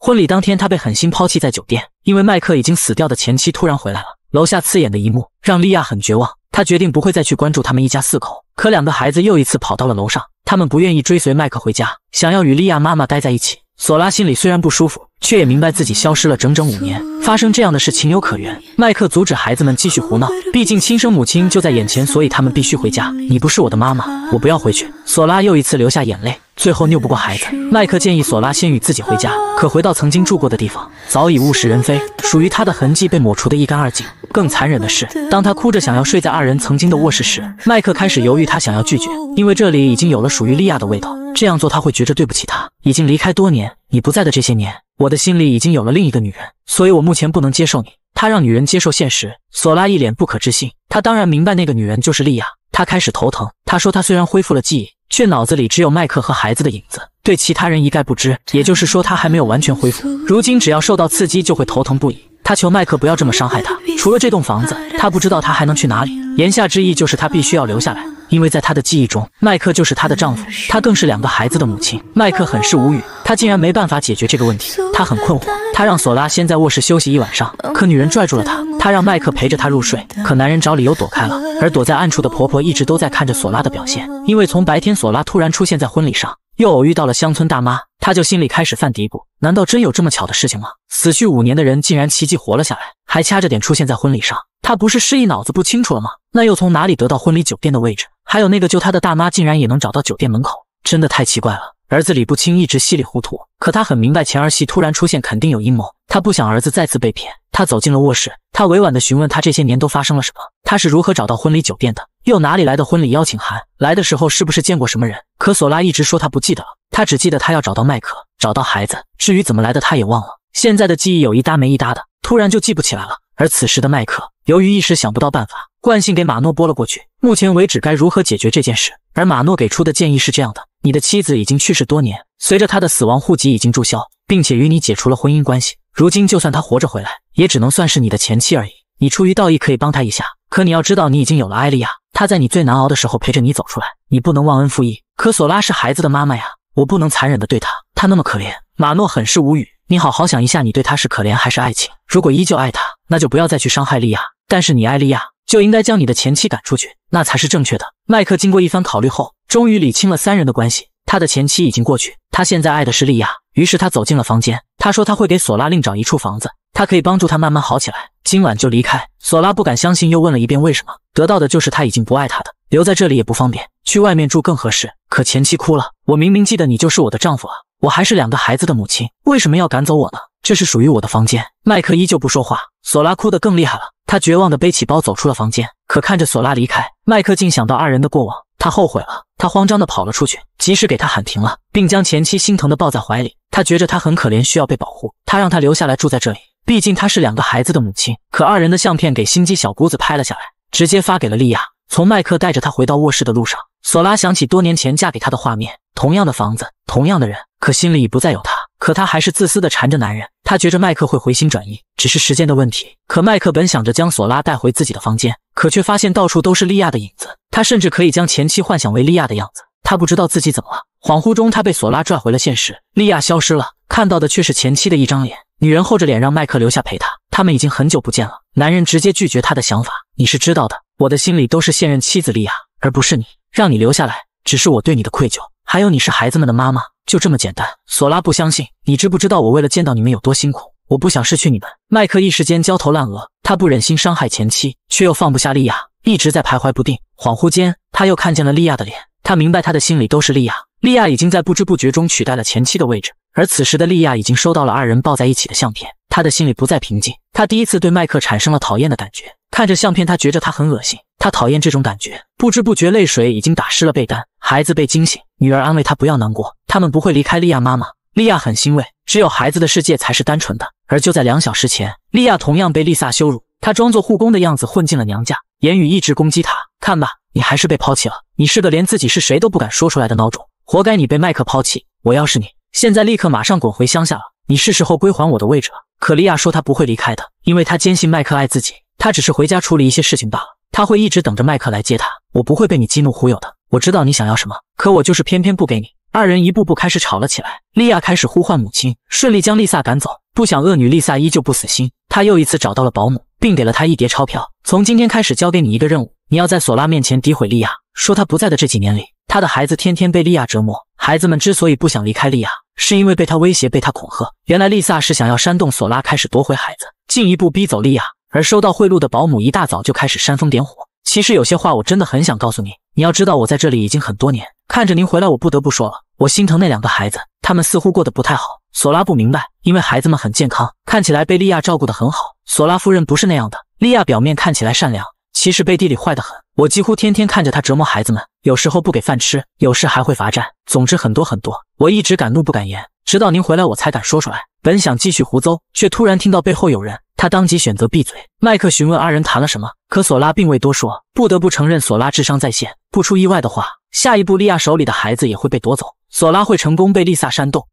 婚礼当天，他被狠心抛弃在酒店，因为麦克已经死掉的前妻突然回来了。楼下刺眼的一幕让利亚很绝望，他决定不会再去关注他们一家四口。可两个孩子又一次跑到了楼上。他们不愿意追随麦克回家，想要与莉亚妈妈待在一起。索拉心里虽然不舒服。却也明白自己消失了整整五年，发生这样的事情有可原。麦克阻止孩子们继续胡闹，毕竟亲生母亲就在眼前，所以他们必须回家。你不是我的妈妈，我不要回去。索拉又一次流下眼泪，最后拗不过孩子。麦克建议索拉先与自己回家，可回到曾经住过的地方，早已物是人非，属于他的痕迹被抹除的一干二净。更残忍的是，当他哭着想要睡在二人曾经的卧室时，麦克开始犹豫，他想要拒绝，因为这里已经有了属于莉亚的味道。这样做他会觉着对不起他。已经离开多年，你不在的这些年。我的心里已经有了另一个女人，所以我目前不能接受你。他让女人接受现实。索拉一脸不可置信，他当然明白那个女人就是莉亚。他开始头疼。他说他虽然恢复了记忆，却脑子里只有麦克和孩子的影子，对其他人一概不知。也就是说，他还没有完全恢复。如今只要受到刺激，就会头疼不已。她求麦克不要这么伤害她，除了这栋房子，她不知道她还能去哪里。言下之意就是她必须要留下来，因为在他的记忆中，麦克就是她的丈夫，她更是两个孩子的母亲。麦克很是无语，他竟然没办法解决这个问题，他很困惑。他让索拉先在卧室休息一晚上，可女人拽住了他，他让麦克陪着他入睡，可男人找理由躲开了。而躲在暗处的婆婆一直都在看着索拉的表现，因为从白天索拉突然出现在婚礼上。又偶遇到了乡村大妈，他就心里开始犯嘀咕：难道真有这么巧的事情吗？死去五年的人竟然奇迹活了下来，还掐着点出现在婚礼上。他不是失忆，脑子不清楚了吗？那又从哪里得到婚礼酒店的位置？还有那个救他的大妈，竟然也能找到酒店门口，真的太奇怪了。儿子李步清一直稀里糊涂，可他很明白前儿媳突然出现肯定有阴谋。他不想儿子再次被骗，他走进了卧室，他委婉地询问他这些年都发生了什么，他是如何找到婚礼酒店的。又哪里来的婚礼邀请函？来的时候是不是见过什么人？可索拉一直说他不记得了，他只记得他要找到麦克，找到孩子。至于怎么来的，他也忘了。现在的记忆有一搭没一搭的，突然就记不起来了。而此时的麦克，由于一时想不到办法，惯性给马诺拨了过去。目前为止，该如何解决这件事？而马诺给出的建议是这样的：你的妻子已经去世多年，随着她的死亡，户籍已经注销，并且与你解除了婚姻关系。如今就算她活着回来，也只能算是你的前妻而已。你出于道义可以帮他一下，可你要知道，你已经有了艾莉亚。他在你最难熬的时候陪着你走出来，你不能忘恩负义。可索拉是孩子的妈妈呀，我不能残忍的对她，她那么可怜。马诺很是无语，你好好想一下，你对她是可怜还是爱情？如果依旧爱她，那就不要再去伤害莉亚。但是你爱莉亚，就应该将你的前妻赶出去，那才是正确的。麦克经过一番考虑后，终于理清了三人的关系。他的前妻已经过去，他现在爱的是莉亚。于是他走进了房间，他说他会给索拉另找一处房子，他可以帮助他慢慢好起来。今晚就离开。索拉不敢相信，又问了一遍为什么。得到的就是他已经不爱他的，留在这里也不方便，去外面住更合适。可前妻哭了，我明明记得你就是我的丈夫啊，我还是两个孩子的母亲，为什么要赶走我呢？这是属于我的房间。麦克依旧不说话，索拉哭得更厉害了，他绝望地背起包走出了房间。可看着索拉离开，麦克竟想到二人的过往，他后悔了，他慌张地跑了出去，及时给他喊停了，并将前妻心疼地抱在怀里，他觉着他很可怜，需要被保护，他让他留下来住在这里，毕竟他是两个孩子的母亲。可二人的相片给心机小姑子拍了下来。直接发给了莉亚。从麦克带着她回到卧室的路上，索拉想起多年前嫁给他的画面，同样的房子，同样的人，可心里已不再有他。可他还是自私的缠着男人。他觉着麦克会回心转意，只是时间的问题。可麦克本想着将索拉带回自己的房间，可却发现到处都是莉亚的影子。他甚至可以将前妻幻想为莉亚的样子。他不知道自己怎么了，恍惚中他被索拉拽回了现实。莉亚消失了，看到的却是前妻的一张脸。女人厚着脸让麦克留下陪她。他们已经很久不见了。男人直接拒绝他的想法，你是知道的，我的心里都是现任妻子莉亚，而不是你。让你留下来，只是我对你的愧疚。还有，你是孩子们的妈妈，就这么简单。索拉不相信，你知不知道我为了见到你们有多辛苦？我不想失去你们。麦克一时间焦头烂额，他不忍心伤害前妻，却又放不下莉亚，一直在徘徊不定。恍惚间，他又看见了莉亚的脸，他明白他的心里都是莉亚，莉亚已经在不知不觉中取代了前妻的位置。而此时的莉亚已经收到了二人抱在一起的相片，她的心里不再平静。她第一次对麦克产生了讨厌的感觉。看着相片，她觉着他很恶心。她讨厌这种感觉。不知不觉，泪水已经打湿了被单。孩子被惊醒，女儿安慰她不要难过，他们不会离开莉亚妈妈。莉亚很欣慰，只有孩子的世界才是单纯的。而就在两小时前，莉亚同样被丽萨羞辱。她装作护工的样子混进了娘家，言语一直攻击她。看吧，你还是被抛弃了。你是个连自己是谁都不敢说出来的孬种，活该你被麦克抛弃。我要是你。现在立刻马上滚回乡下了！你是时候归还我的位置了。可莉亚说她不会离开的，因为她坚信麦克爱自己。她只是回家处理一些事情罢了。她会一直等着麦克来接她。我不会被你激怒忽悠的。我知道你想要什么，可我就是偏偏不给你。二人一步步开始吵了起来。莉亚开始呼唤母亲，顺利将丽萨赶走。不想恶女丽萨依旧不死心，她又一次找到了保姆，并给了她一叠钞票。从今天开始交给你一个任务，你要在索拉面前诋毁莉亚，说她不在的这几年里，她的孩子天天被莉亚折磨。孩子们之所以不想离开莉亚，是因为被她威胁、被她恐吓。原来丽萨是想要煽动索拉开始夺回孩子，进一步逼走莉亚。而收到贿赂的保姆一大早就开始煽风点火。其实有些话我真的很想告诉你，你要知道我在这里已经很多年，看着您回来，我不得不说了。我心疼那两个孩子，他们似乎过得不太好。索拉不明白，因为孩子们很健康，看起来被莉亚照顾得很好。索拉夫人不是那样的，莉亚表面看起来善良，其实背地里坏得很。我几乎天天看着他折磨孩子们，有时候不给饭吃，有时还会罚站，总之很多很多。我一直敢怒不敢言，直到您回来我才敢说出来。本想继续胡诌，却突然听到背后有人，他当即选择闭嘴。麦克询问二人谈了什么，可索拉并未多说，不得不承认索拉智商在线。不出意外的话，下一步利亚手里的孩子也会被夺走，索拉会成功被丽萨煽动。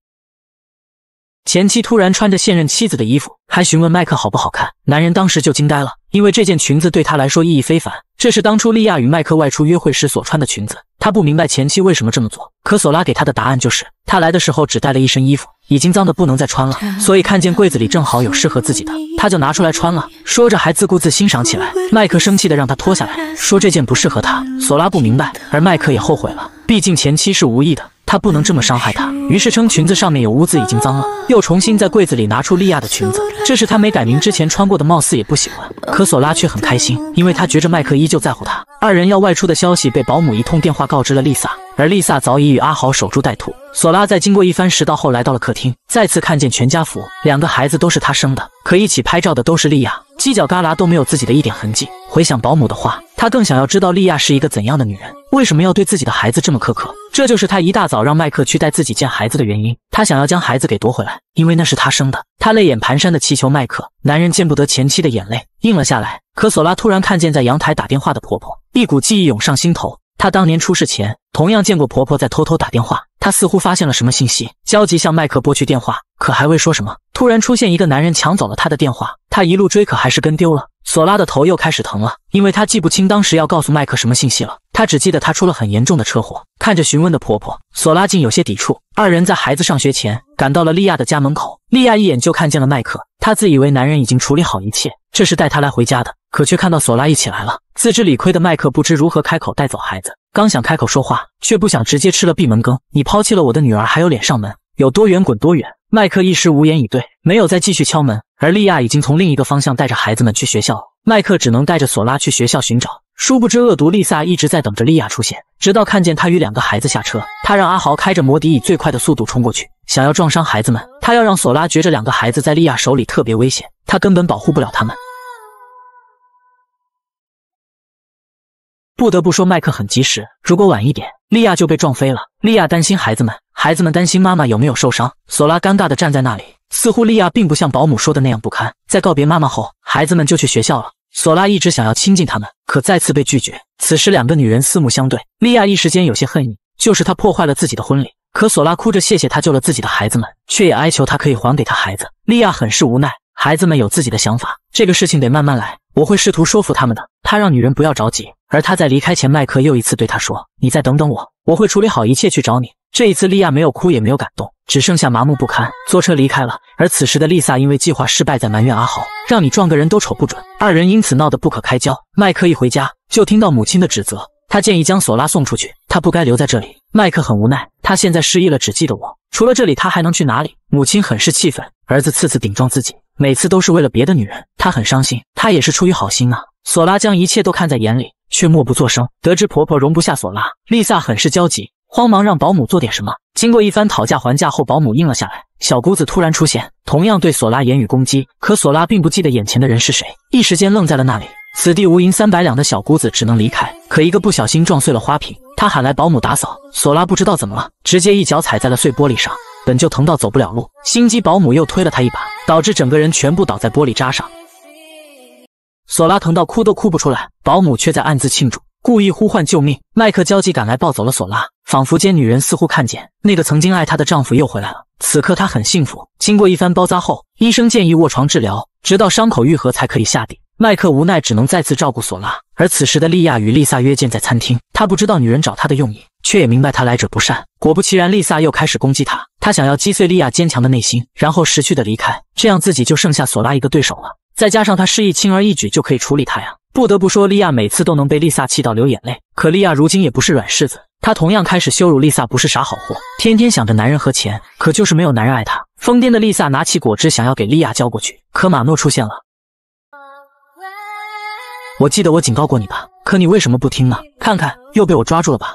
前妻突然穿着现任妻子的衣服，还询问麦克好不好看。男人当时就惊呆了，因为这件裙子对他来说意义非凡，这是当初莉亚与麦克外出约会时所穿的裙子。他不明白前妻为什么这么做，可索拉给他的答案就是，他来的时候只带了一身衣服，已经脏得不能再穿了，所以看见柜子里正好有适合自己的，他就拿出来穿了。说着还自顾自欣赏起来。麦克生气的让他脱下来，说这件不适合他。索拉不明白，而麦克也后悔了，毕竟前妻是无意的。他不能这么伤害她，于是称裙子上面有污渍，已经脏了，又重新在柜子里拿出莉亚的裙子，这是他没改名之前穿过的，貌似也不喜欢。可索拉却很开心，因为他觉着麦克依旧在乎他。二人要外出的消息被保姆一通电话告知了丽萨，而丽萨早已与阿豪守株待兔。索拉在经过一番拾道后，来到了客厅，再次看见全家福，两个孩子都是他生的，可一起拍照的都是莉亚，犄角旮旯都没有自己的一点痕迹。回想保姆的话，他更想要知道莉亚是一个怎样的女人，为什么要对自己的孩子这么苛刻？这就是他一大早让麦克去带自己见孩子的原因。他想要将孩子给夺回来，因为那是他生的。他泪眼蹒跚的祈求麦克，男人见不得前妻的眼泪，应了下来。可索拉突然看见在阳台打电话的婆婆，一股记忆涌上心头。她当年出事前，同样见过婆婆在偷偷打电话，她似乎发现了什么信息，焦急向麦克拨去电话，可还未说什么，突然出现一个男人抢走了她的电话，她一路追，可还是跟丢了。索拉的头又开始疼了，因为她记不清当时要告诉麦克什么信息了，她只记得他出了很严重的车祸。看着询问的婆婆，索拉竟有些抵触。二人在孩子上学前赶到了莉亚的家门口，莉亚一眼就看见了麦克。他自以为男人已经处理好一切，这是带他来回家的，可却看到索拉一起来了。自知理亏的麦克不知如何开口带走孩子，刚想开口说话，却不想直接吃了闭门羹。你抛弃了我的女儿，还有脸上门？有多远滚多远！麦克一时无言以对，没有再继续敲门。而莉亚已经从另一个方向带着孩子们去学校，麦克只能带着索拉去学校寻找。殊不知恶毒丽萨一直在等着莉亚出现，直到看见她与两个孩子下车，她让阿豪开着摩的以最快的速度冲过去。想要撞伤孩子们，他要让索拉觉着两个孩子在莉亚手里特别危险，他根本保护不了他们。不得不说，麦克很及时，如果晚一点，莉亚就被撞飞了。莉亚担心孩子们，孩子们担心妈妈有没有受伤。索拉尴尬的站在那里，似乎莉亚并不像保姆说的那样不堪。在告别妈妈后，孩子们就去学校了。索拉一直想要亲近他们，可再次被拒绝。此时，两个女人四目相对，莉亚一时间有些恨意，就是她破坏了自己的婚礼。可索拉哭着谢谢他救了自己的孩子们，却也哀求他可以还给他孩子。莉亚很是无奈，孩子们有自己的想法，这个事情得慢慢来，我会试图说服他们的。他让女人不要着急，而他在离开前，麦克又一次对他说：“你再等等我，我会处理好一切去找你。”这一次，莉亚没有哭，也没有感动，只剩下麻木不堪。坐车离开了。而此时的丽萨因为计划失败，在埋怨阿豪：“让你撞个人都瞅不准。”二人因此闹得不可开交。麦克一回家就听到母亲的指责。他建议将索拉送出去，他不该留在这里。麦克很无奈，他现在失忆了，只记得我。除了这里，他还能去哪里？母亲很是气愤，儿子次次顶撞自己，每次都是为了别的女人，他很伤心。他也是出于好心啊。索拉将一切都看在眼里，却默不作声。得知婆婆容不下索拉，丽萨很是焦急，慌忙让保姆做点什么。经过一番讨价还价后，保姆应了下来。小姑子突然出现，同样对索拉言语攻击，可索拉并不记得眼前的人是谁，一时间愣在了那里。此地无银三百两的小姑子只能离开，可一个不小心撞碎了花瓶，她喊来保姆打扫。索拉不知道怎么了，直接一脚踩在了碎玻璃上，本就疼到走不了路，心机保姆又推了她一把，导致整个人全部倒在玻璃渣上。索拉疼到哭都哭不出来，保姆却在暗自庆祝，故意呼唤救命。麦克焦急赶来抱走了索拉，仿佛间女人似乎看见那个曾经爱她的丈夫又回来了。此刻她很幸福。经过一番包扎后，医生建议卧床治疗，直到伤口愈合才可以下地。麦克无奈，只能再次照顾索拉。而此时的莉亚与丽萨约见在餐厅，他不知道女人找他的用意，却也明白她来者不善。果不其然，丽萨又开始攻击他，他想要击碎利亚坚强的内心，然后识趣的离开，这样自己就剩下索拉一个对手了。再加上他失忆，轻而易举就可以处理他呀。不得不说，利亚每次都能被丽萨气到流眼泪。可利亚如今也不是软柿子，她同样开始羞辱丽萨，不是啥好货，天天想着男人和钱，可就是没有男人爱她。疯癫的丽萨拿起果汁想要给利亚浇过去，可马诺出现了。我记得我警告过你吧，可你为什么不听呢？看看，又被我抓住了吧。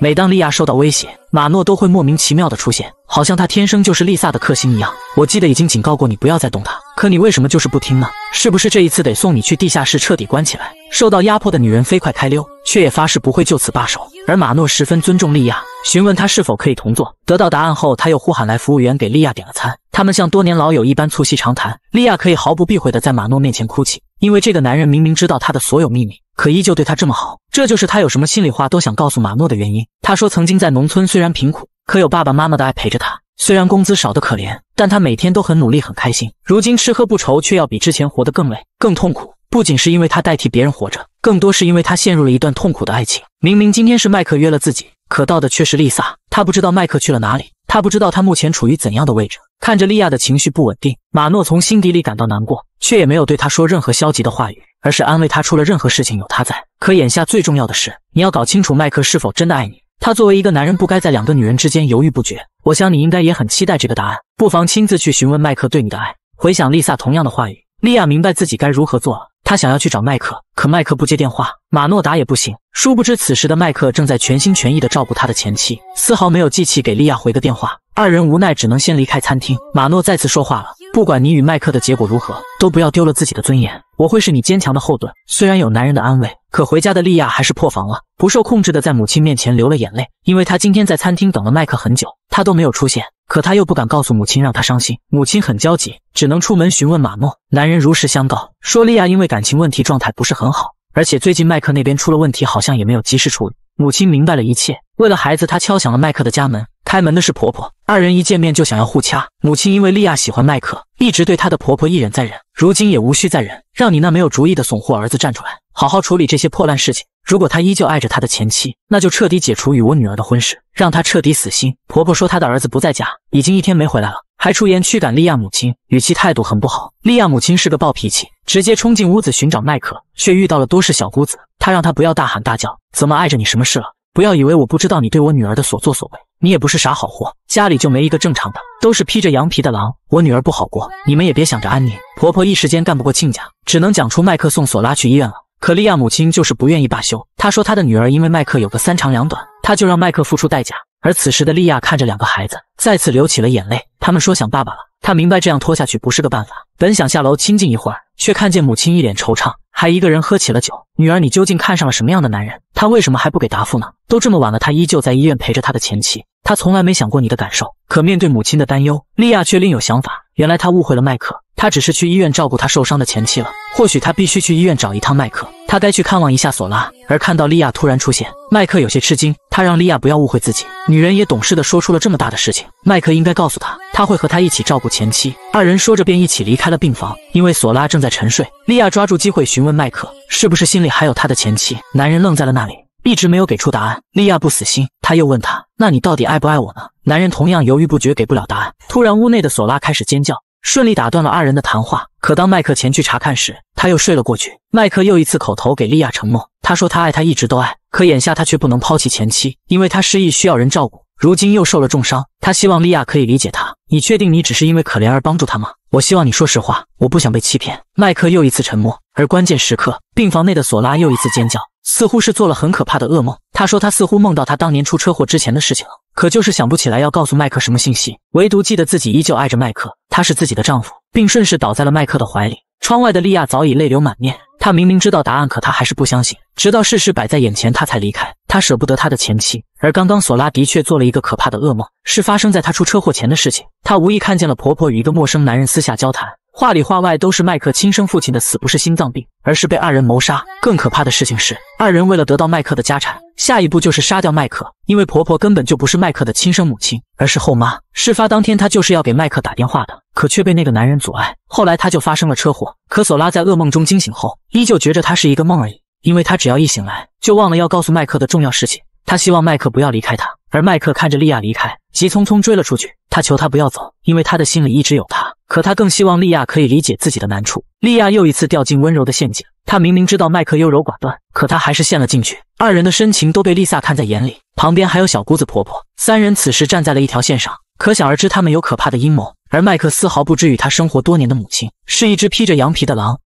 每当莉亚受到威胁，马诺都会莫名其妙的出现，好像他天生就是丽萨的克星一样。我记得已经警告过你不要再动他，可你为什么就是不听呢？是不是这一次得送你去地下室彻底关起来？受到压迫的女人飞快开溜，却也发誓不会就此罢手。而马诺十分尊重莉亚。询问他是否可以同坐，得到答案后，他又呼喊来服务员给莉亚点了餐。他们像多年老友一般促膝长谈。莉亚可以毫不避讳的在马诺面前哭泣，因为这个男人明明知道她的所有秘密，可依旧对她这么好。这就是她有什么心里话都想告诉马诺的原因。她说，曾经在农村虽然贫苦，可有爸爸妈妈的爱陪着他。虽然工资少得可怜，但他每天都很努力，很开心。如今吃喝不愁，却要比之前活得更累、更痛苦。不仅是因为他代替别人活着，更多是因为他陷入了一段痛苦的爱情。明明今天是麦克约了自己。可到的却是丽萨，她不知道麦克去了哪里，她不知道他目前处于怎样的位置。看着莉亚的情绪不稳定，马诺从心底里感到难过，却也没有对他说任何消极的话语，而是安慰他出了任何事情有他在。可眼下最重要的是，你要搞清楚麦克是否真的爱你。他作为一个男人，不该在两个女人之间犹豫不决。我想你应该也很期待这个答案，不妨亲自去询问麦克对你的爱。回想丽萨同样的话语，莉亚明白自己该如何做了。他想要去找麦克，可麦克不接电话，马诺打也不行。殊不知，此时的麦克正在全心全意的照顾他的前妻，丝毫没有记起给莉亚回个电话。二人无奈，只能先离开餐厅。马诺再次说话了：“不管你与麦克的结果如何，都不要丢了自己的尊严。我会是你坚强的后盾。”虽然有男人的安慰，可回家的莉亚还是破防了，不受控制的在母亲面前流了眼泪，因为她今天在餐厅等了麦克很久，他都没有出现。可他又不敢告诉母亲，让她伤心。母亲很焦急，只能出门询问马诺。男人如实相告，说莉亚因为感情问题状态不是很好，而且最近麦克那边出了问题，好像也没有及时处理。母亲明白了一切，为了孩子，她敲响了麦克的家门。开门的是婆婆，二人一见面就想要互掐。母亲因为莉亚喜欢麦克，一直对她的婆婆一忍再忍，如今也无需再忍。让你那没有主意的怂货儿子站出来，好好处理这些破烂事情。如果他依旧爱着他的前妻，那就彻底解除与我女儿的婚事，让他彻底死心。婆婆说她的儿子不在家，已经一天没回来了，还出言驱赶莉亚母亲，语气态度很不好。莉亚母亲是个暴脾气，直接冲进屋子寻找麦克，却遇到了多事小姑子。她让他不要大喊大叫，怎么碍着你什么事了？不要以为我不知道你对我女儿的所作所为，你也不是啥好货，家里就没一个正常的，都是披着羊皮的狼。我女儿不好过，你们也别想着安宁。婆婆一时间干不过亲家，只能讲出麦克送索拉去医院了。可莉亚母亲就是不愿意罢休。她说，她的女儿因为麦克有个三长两短，她就让麦克付出代价。而此时的莉亚看着两个孩子，再次流起了眼泪。他们说想爸爸了。她明白这样拖下去不是个办法，本想下楼清静一会儿，却看见母亲一脸惆怅。还一个人喝起了酒。女儿，你究竟看上了什么样的男人？他为什么还不给答复呢？都这么晚了，他依旧在医院陪着他的前妻。他从来没想过你的感受。可面对母亲的担忧，莉亚却另有想法。原来他误会了麦克，他只是去医院照顾他受伤的前妻了。或许他必须去医院找一趟麦克，他该去看望一下索拉。而看到莉亚突然出现，麦克有些吃惊。他让莉亚不要误会自己。女人也懂事的说出了这么大的事情。麦克应该告诉他，他会和他一起照顾前妻。二人说着便一起离开了病房，因为索拉正在沉睡。莉亚抓住机会寻。问麦克是不是心里还有他的前妻？男人愣在了那里，一直没有给出答案。莉亚不死心，他又问他，那你到底爱不爱我呢？男人同样犹豫不决，给不了答案。突然，屋内的索拉开始尖叫，顺利打断了二人的谈话。可当麦克前去查看时，他又睡了过去。麦克又一次口头给莉亚承诺，他说他爱她，一直都爱。可眼下他却不能抛弃前妻，因为他失忆需要人照顾，如今又受了重伤，他希望莉亚可以理解他。你确定你只是因为可怜而帮助他吗？我希望你说实话，我不想被欺骗。麦克又一次沉默，而关键时刻，病房内的索拉又一次尖叫，似乎是做了很可怕的噩梦。他说他似乎梦到他当年出车祸之前的事情，可就是想不起来要告诉麦克什么信息，唯独记得自己依旧爱着麦克，他是自己的丈夫，并顺势倒在了麦克的怀里。窗外的莉亚早已泪流满面。他明明知道答案，可他还是不相信。直到事实摆在眼前，他才离开。他舍不得他的前妻，而刚刚索拉的确做了一个可怕的噩梦，是发生在他出车祸前的事情。他无意看见了婆婆与一个陌生男人私下交谈。话里话外都是麦克亲生父亲的死不是心脏病，而是被二人谋杀。更可怕的事情是，二人为了得到麦克的家产，下一步就是杀掉麦克，因为婆婆根本就不是麦克的亲生母亲，而是后妈。事发当天，她就是要给麦克打电话的，可却被那个男人阻碍。后来，她就发生了车祸。可索拉在噩梦中惊醒后，依旧觉着他是一个梦而已，因为他只要一醒来，就忘了要告诉麦克的重要事情。他希望麦克不要离开他，而麦克看着莉亚离开。急匆匆追了出去，他求她不要走，因为他的心里一直有她。可他更希望莉亚可以理解自己的难处。莉亚又一次掉进温柔的陷阱，她明明知道麦克优柔寡断，可她还是陷了进去。二人的深情都被丽萨看在眼里，旁边还有小姑子婆婆，三人此时站在了一条线上，可想而知他们有可怕的阴谋。而麦克丝毫不知与他生活多年的母亲是一只披着羊皮的狼。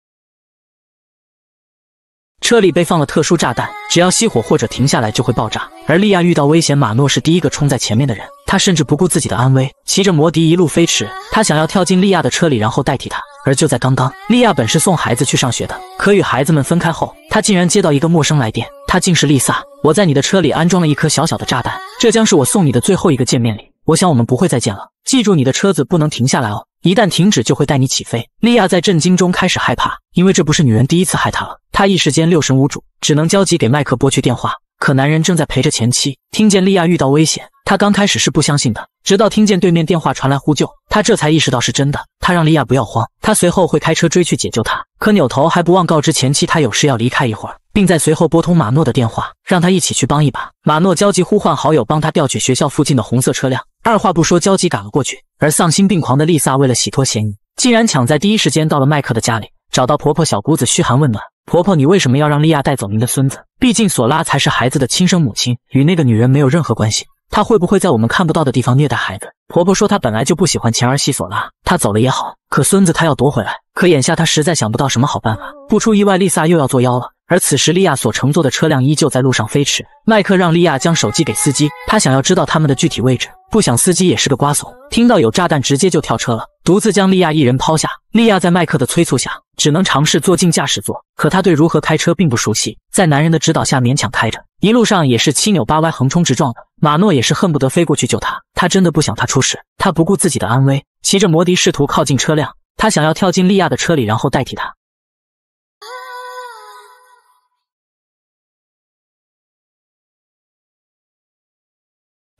车里被放了特殊炸弹，只要熄火或者停下来就会爆炸。而莉亚遇到危险，马诺是第一个冲在前面的人，他甚至不顾自己的安危，骑着摩的一路飞驰。他想要跳进莉亚的车里，然后代替他。而就在刚刚，莉亚本是送孩子去上学的，可与孩子们分开后，他竟然接到一个陌生来电，他竟是丽萨。我在你的车里安装了一颗小小的炸弹，这将是我送你的最后一个见面礼。我想我们不会再见了。记住，你的车子不能停下来哦。一旦停止，就会带你起飞。莉亚在震惊中开始害怕，因为这不是女人第一次害她了。她一时间六神无主，只能焦急给麦克拨去电话。可男人正在陪着前妻，听见莉亚遇到危险，他刚开始是不相信的，直到听见对面电话传来呼救，他这才意识到是真的。他让莉亚不要慌，他随后会开车追去解救她。可扭头还不忘告知前妻，他有事要离开一会儿，并在随后拨通马诺的电话，让他一起去帮一把。马诺焦急呼唤好友，帮他调取学校附近的红色车辆。二话不说，焦急赶了过去。而丧心病狂的丽萨，为了洗脱嫌疑，竟然抢在第一时间到了麦克的家里，找到婆婆小姑子嘘寒问暖。婆婆，你为什么要让莉亚带走您的孙子？毕竟索拉才是孩子的亲生母亲，与那个女人没有任何关系。她会不会在我们看不到的地方虐待孩子？婆婆说，她本来就不喜欢前儿媳索拉，她走了也好。可孙子她要夺回来，可眼下她实在想不到什么好办法。不出意外，丽萨又要作妖了。而此时，利亚所乘坐的车辆依旧在路上飞驰。麦克让利亚将手机给司机，他想要知道他们的具体位置。不想司机也是个瓜怂，听到有炸弹，直接就跳车了，独自将利亚一人抛下。利亚在麦克的催促下，只能尝试坐进驾驶座。可他对如何开车并不熟悉，在男人的指导下勉强开着，一路上也是七扭八歪、横冲直撞的。马诺也是恨不得飞过去救他，他真的不想他出事。他不顾自己的安危，骑着摩的试图靠近车辆，他想要跳进利亚的车里，然后代替他。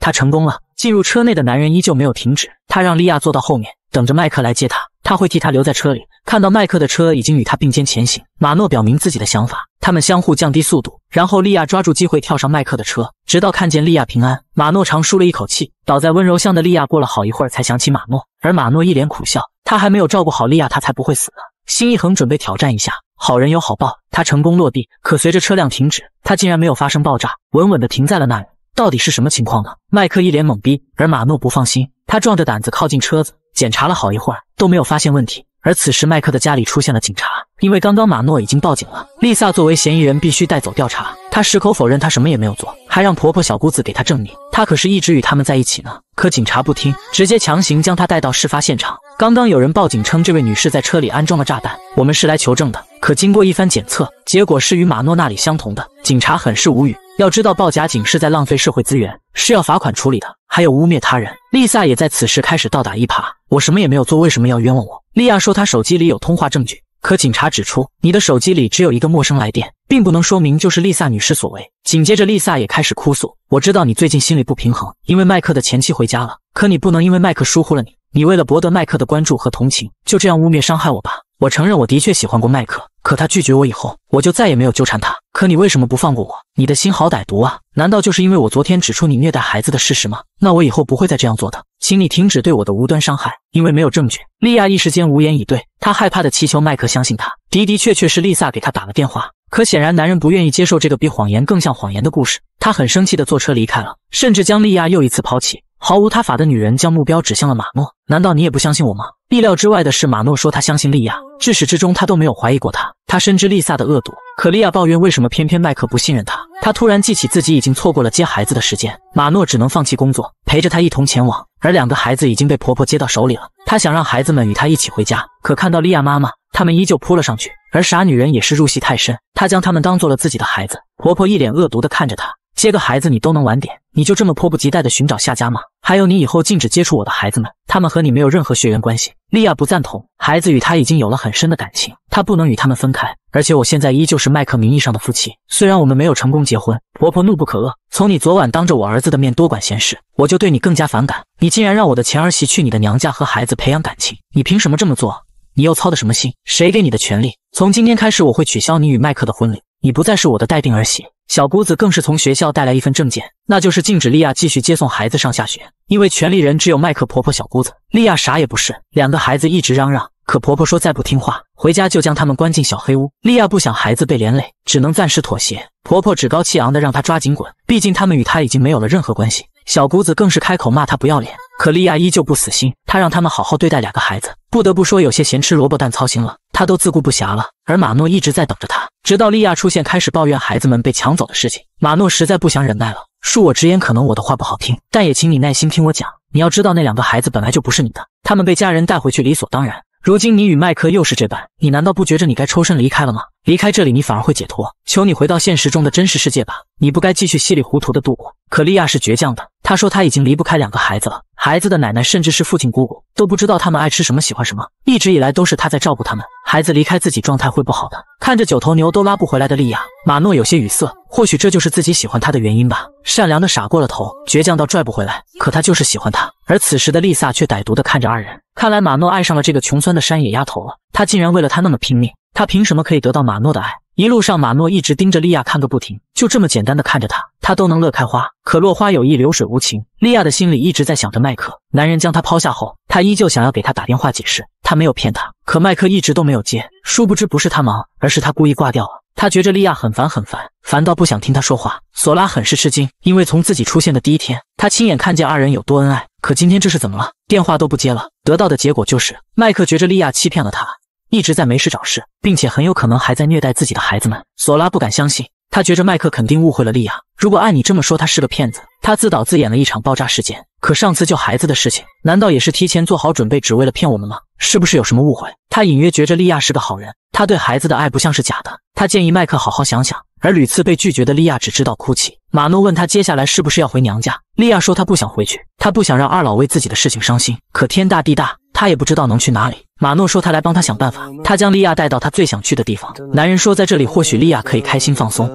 他成功了。进入车内的男人依旧没有停止，他让莉亚坐到后面，等着麦克来接他，他会替他留在车里。看到麦克的车已经与他并肩前行，马诺表明自己的想法，他们相互降低速度，然后莉亚抓住机会跳上麦克的车，直到看见莉亚平安，马诺长舒了一口气，倒在温柔乡的莉亚过了好一会儿才想起马诺，而马诺一脸苦笑，他还没有照顾好莉亚，他才不会死呢。心一横，准备挑战一下，好人有好报。他成功落地，可随着车辆停止，他竟然没有发生爆炸，稳稳地停在了那里。到底是什么情况呢？麦克一脸懵逼，而马诺不放心，他壮着胆子靠近车子，检查了好一会儿都没有发现问题。而此时，麦克的家里出现了警察，因为刚刚马诺已经报警了。丽萨作为嫌疑人，必须带走调查。她矢口否认她什么也没有做，还让婆婆小姑子给她证明，她可是一直与他们在一起呢。可警察不听，直接强行将她带到事发现场。刚刚有人报警称，这位女士在车里安装了炸弹，我们是来求证的。可经过一番检测，结果是与马诺那里相同的。警察很是无语。要知道报假警是在浪费社会资源，是要罚款处理的，还有污蔑他人。丽萨也在此时开始倒打一耙：“我什么也没有做，为什么要冤枉我？”莉亚说：“她手机里有通话证据。”可警察指出：“你的手机里只有一个陌生来电，并不能说明就是丽萨女士所为。”紧接着，丽萨也开始哭诉：“我知道你最近心里不平衡，因为麦克的前妻回家了。可你不能因为麦克疏忽了你，你为了博得麦克的关注和同情，就这样污蔑伤害我吧。”我承认我的确喜欢过麦克，可他拒绝我以后，我就再也没有纠缠他。可你为什么不放过我？你的心好歹毒啊！难道就是因为我昨天指出你虐待孩子的事实吗？那我以后不会再这样做的，请你停止对我的无端伤害，因为没有证据。莉亚一时间无言以对，她害怕的祈求麦克相信她。的的确确是丽萨给他打了电话。可显然男人不愿意接受这个比谎言更像谎言的故事，他很生气的坐车离开了，甚至将莉亚又一次抛弃。毫无他法的女人将目标指向了马诺。难道你也不相信我吗？意料之外的是，马诺说他相信丽亚，至始至终他都没有怀疑过她。他深知丽萨的恶毒，可丽亚抱怨为什么偏偏麦克不信任她。他突然记起自己已经错过了接孩子的时间，马诺只能放弃工作，陪着他一同前往。而两个孩子已经被婆婆接到手里了，他想让孩子们与他一起回家，可看到丽亚妈妈，他们依旧扑了上去。而傻女人也是入戏太深，她将他们当做了自己的孩子。婆婆一脸恶毒地看着她。接个孩子你都能晚点，你就这么迫不及待的寻找下家吗？还有你以后禁止接触我的孩子们，他们和你没有任何血缘关系。莉亚不赞同，孩子与他已经有了很深的感情，他不能与他们分开。而且我现在依旧是麦克名义上的夫妻，虽然我们没有成功结婚。婆婆怒不可遏，从你昨晚当着我儿子的面多管闲事，我就对你更加反感。你竟然让我的前儿媳去你的娘家和孩子培养感情，你凭什么这么做？你又操的什么心？谁给你的权利？从今天开始我会取消你与麦克的婚礼，你不再是我的待定儿媳。小姑子更是从学校带来一份证件，那就是禁止莉亚继续接送孩子上下学，因为权利人只有麦克婆婆。小姑子莉亚啥也不是，两个孩子一直嚷嚷，可婆婆说再不听话，回家就将他们关进小黑屋。莉亚不想孩子被连累，只能暂时妥协。婆婆趾高气昂的让她抓紧滚，毕竟他们与她已经没有了任何关系。小姑子更是开口骂他不要脸，可莉亚依旧不死心，他让他们好好对待两个孩子。不得不说，有些咸吃萝卜淡操心了，她都自顾不暇了。而马诺一直在等着她，直到莉亚出现，开始抱怨孩子们被抢走的事情。马诺实在不想忍耐了，恕我直言，可能我的话不好听，但也请你耐心听我讲。你要知道，那两个孩子本来就不是你的，他们被家人带回去理所当然。如今你与麦克又是这般，你难道不觉着你该抽身离开了吗？离开这里，你反而会解脱。求你回到现实中的真实世界吧，你不该继续稀里糊涂的度过。可莉亚是倔强的。他说他已经离不开两个孩子了，孩子的奶奶甚至是父亲姑姑都不知道他们爱吃什么喜欢什么，一直以来都是他在照顾他们。孩子离开自己状态会不好的。看着九头牛都拉不回来的莉亚，马诺有些语塞。或许这就是自己喜欢他的原因吧，善良的傻过了头，倔强到拽不回来，可他就是喜欢他。而此时的丽萨却歹毒的看着二人，看来马诺爱上了这个穷酸的山野丫头了，他竟然为了他那么拼命，他凭什么可以得到马诺的爱？一路上，马诺一直盯着莉亚看个不停，就这么简单的看着她，她都能乐开花。可落花有意，流水无情，莉亚的心里一直在想着麦克。男人将她抛下后，她依旧想要给他打电话解释，他没有骗她。可麦克一直都没有接，殊不知不是他忙，而是他故意挂掉了。他觉着莉亚很烦，很烦，烦到不想听他说话。索拉很是吃惊，因为从自己出现的第一天，他亲眼看见二人有多恩爱。可今天这是怎么了？电话都不接了，得到的结果就是麦克觉着莉亚欺骗了他。一直在没事找事，并且很有可能还在虐待自己的孩子们。索拉不敢相信，他觉着麦克肯定误会了莉亚。如果按你这么说，他是个骗子，他自导自演了一场爆炸事件。可上次救孩子的事情，难道也是提前做好准备，只为了骗我们吗？是不是有什么误会？他隐约觉着莉亚是个好人，他对孩子的爱不像是假的。他建议麦克好好想想。而屡次被拒绝的莉亚只知道哭泣。马诺问他接下来是不是要回娘家？莉亚说她不想回去，她不想让二老为自己的事情伤心。可天大地大。他也不知道能去哪里。马诺说他来帮他想办法。他将莉亚带到他最想去的地方。男人说在这里或许莉亚可以开心放松。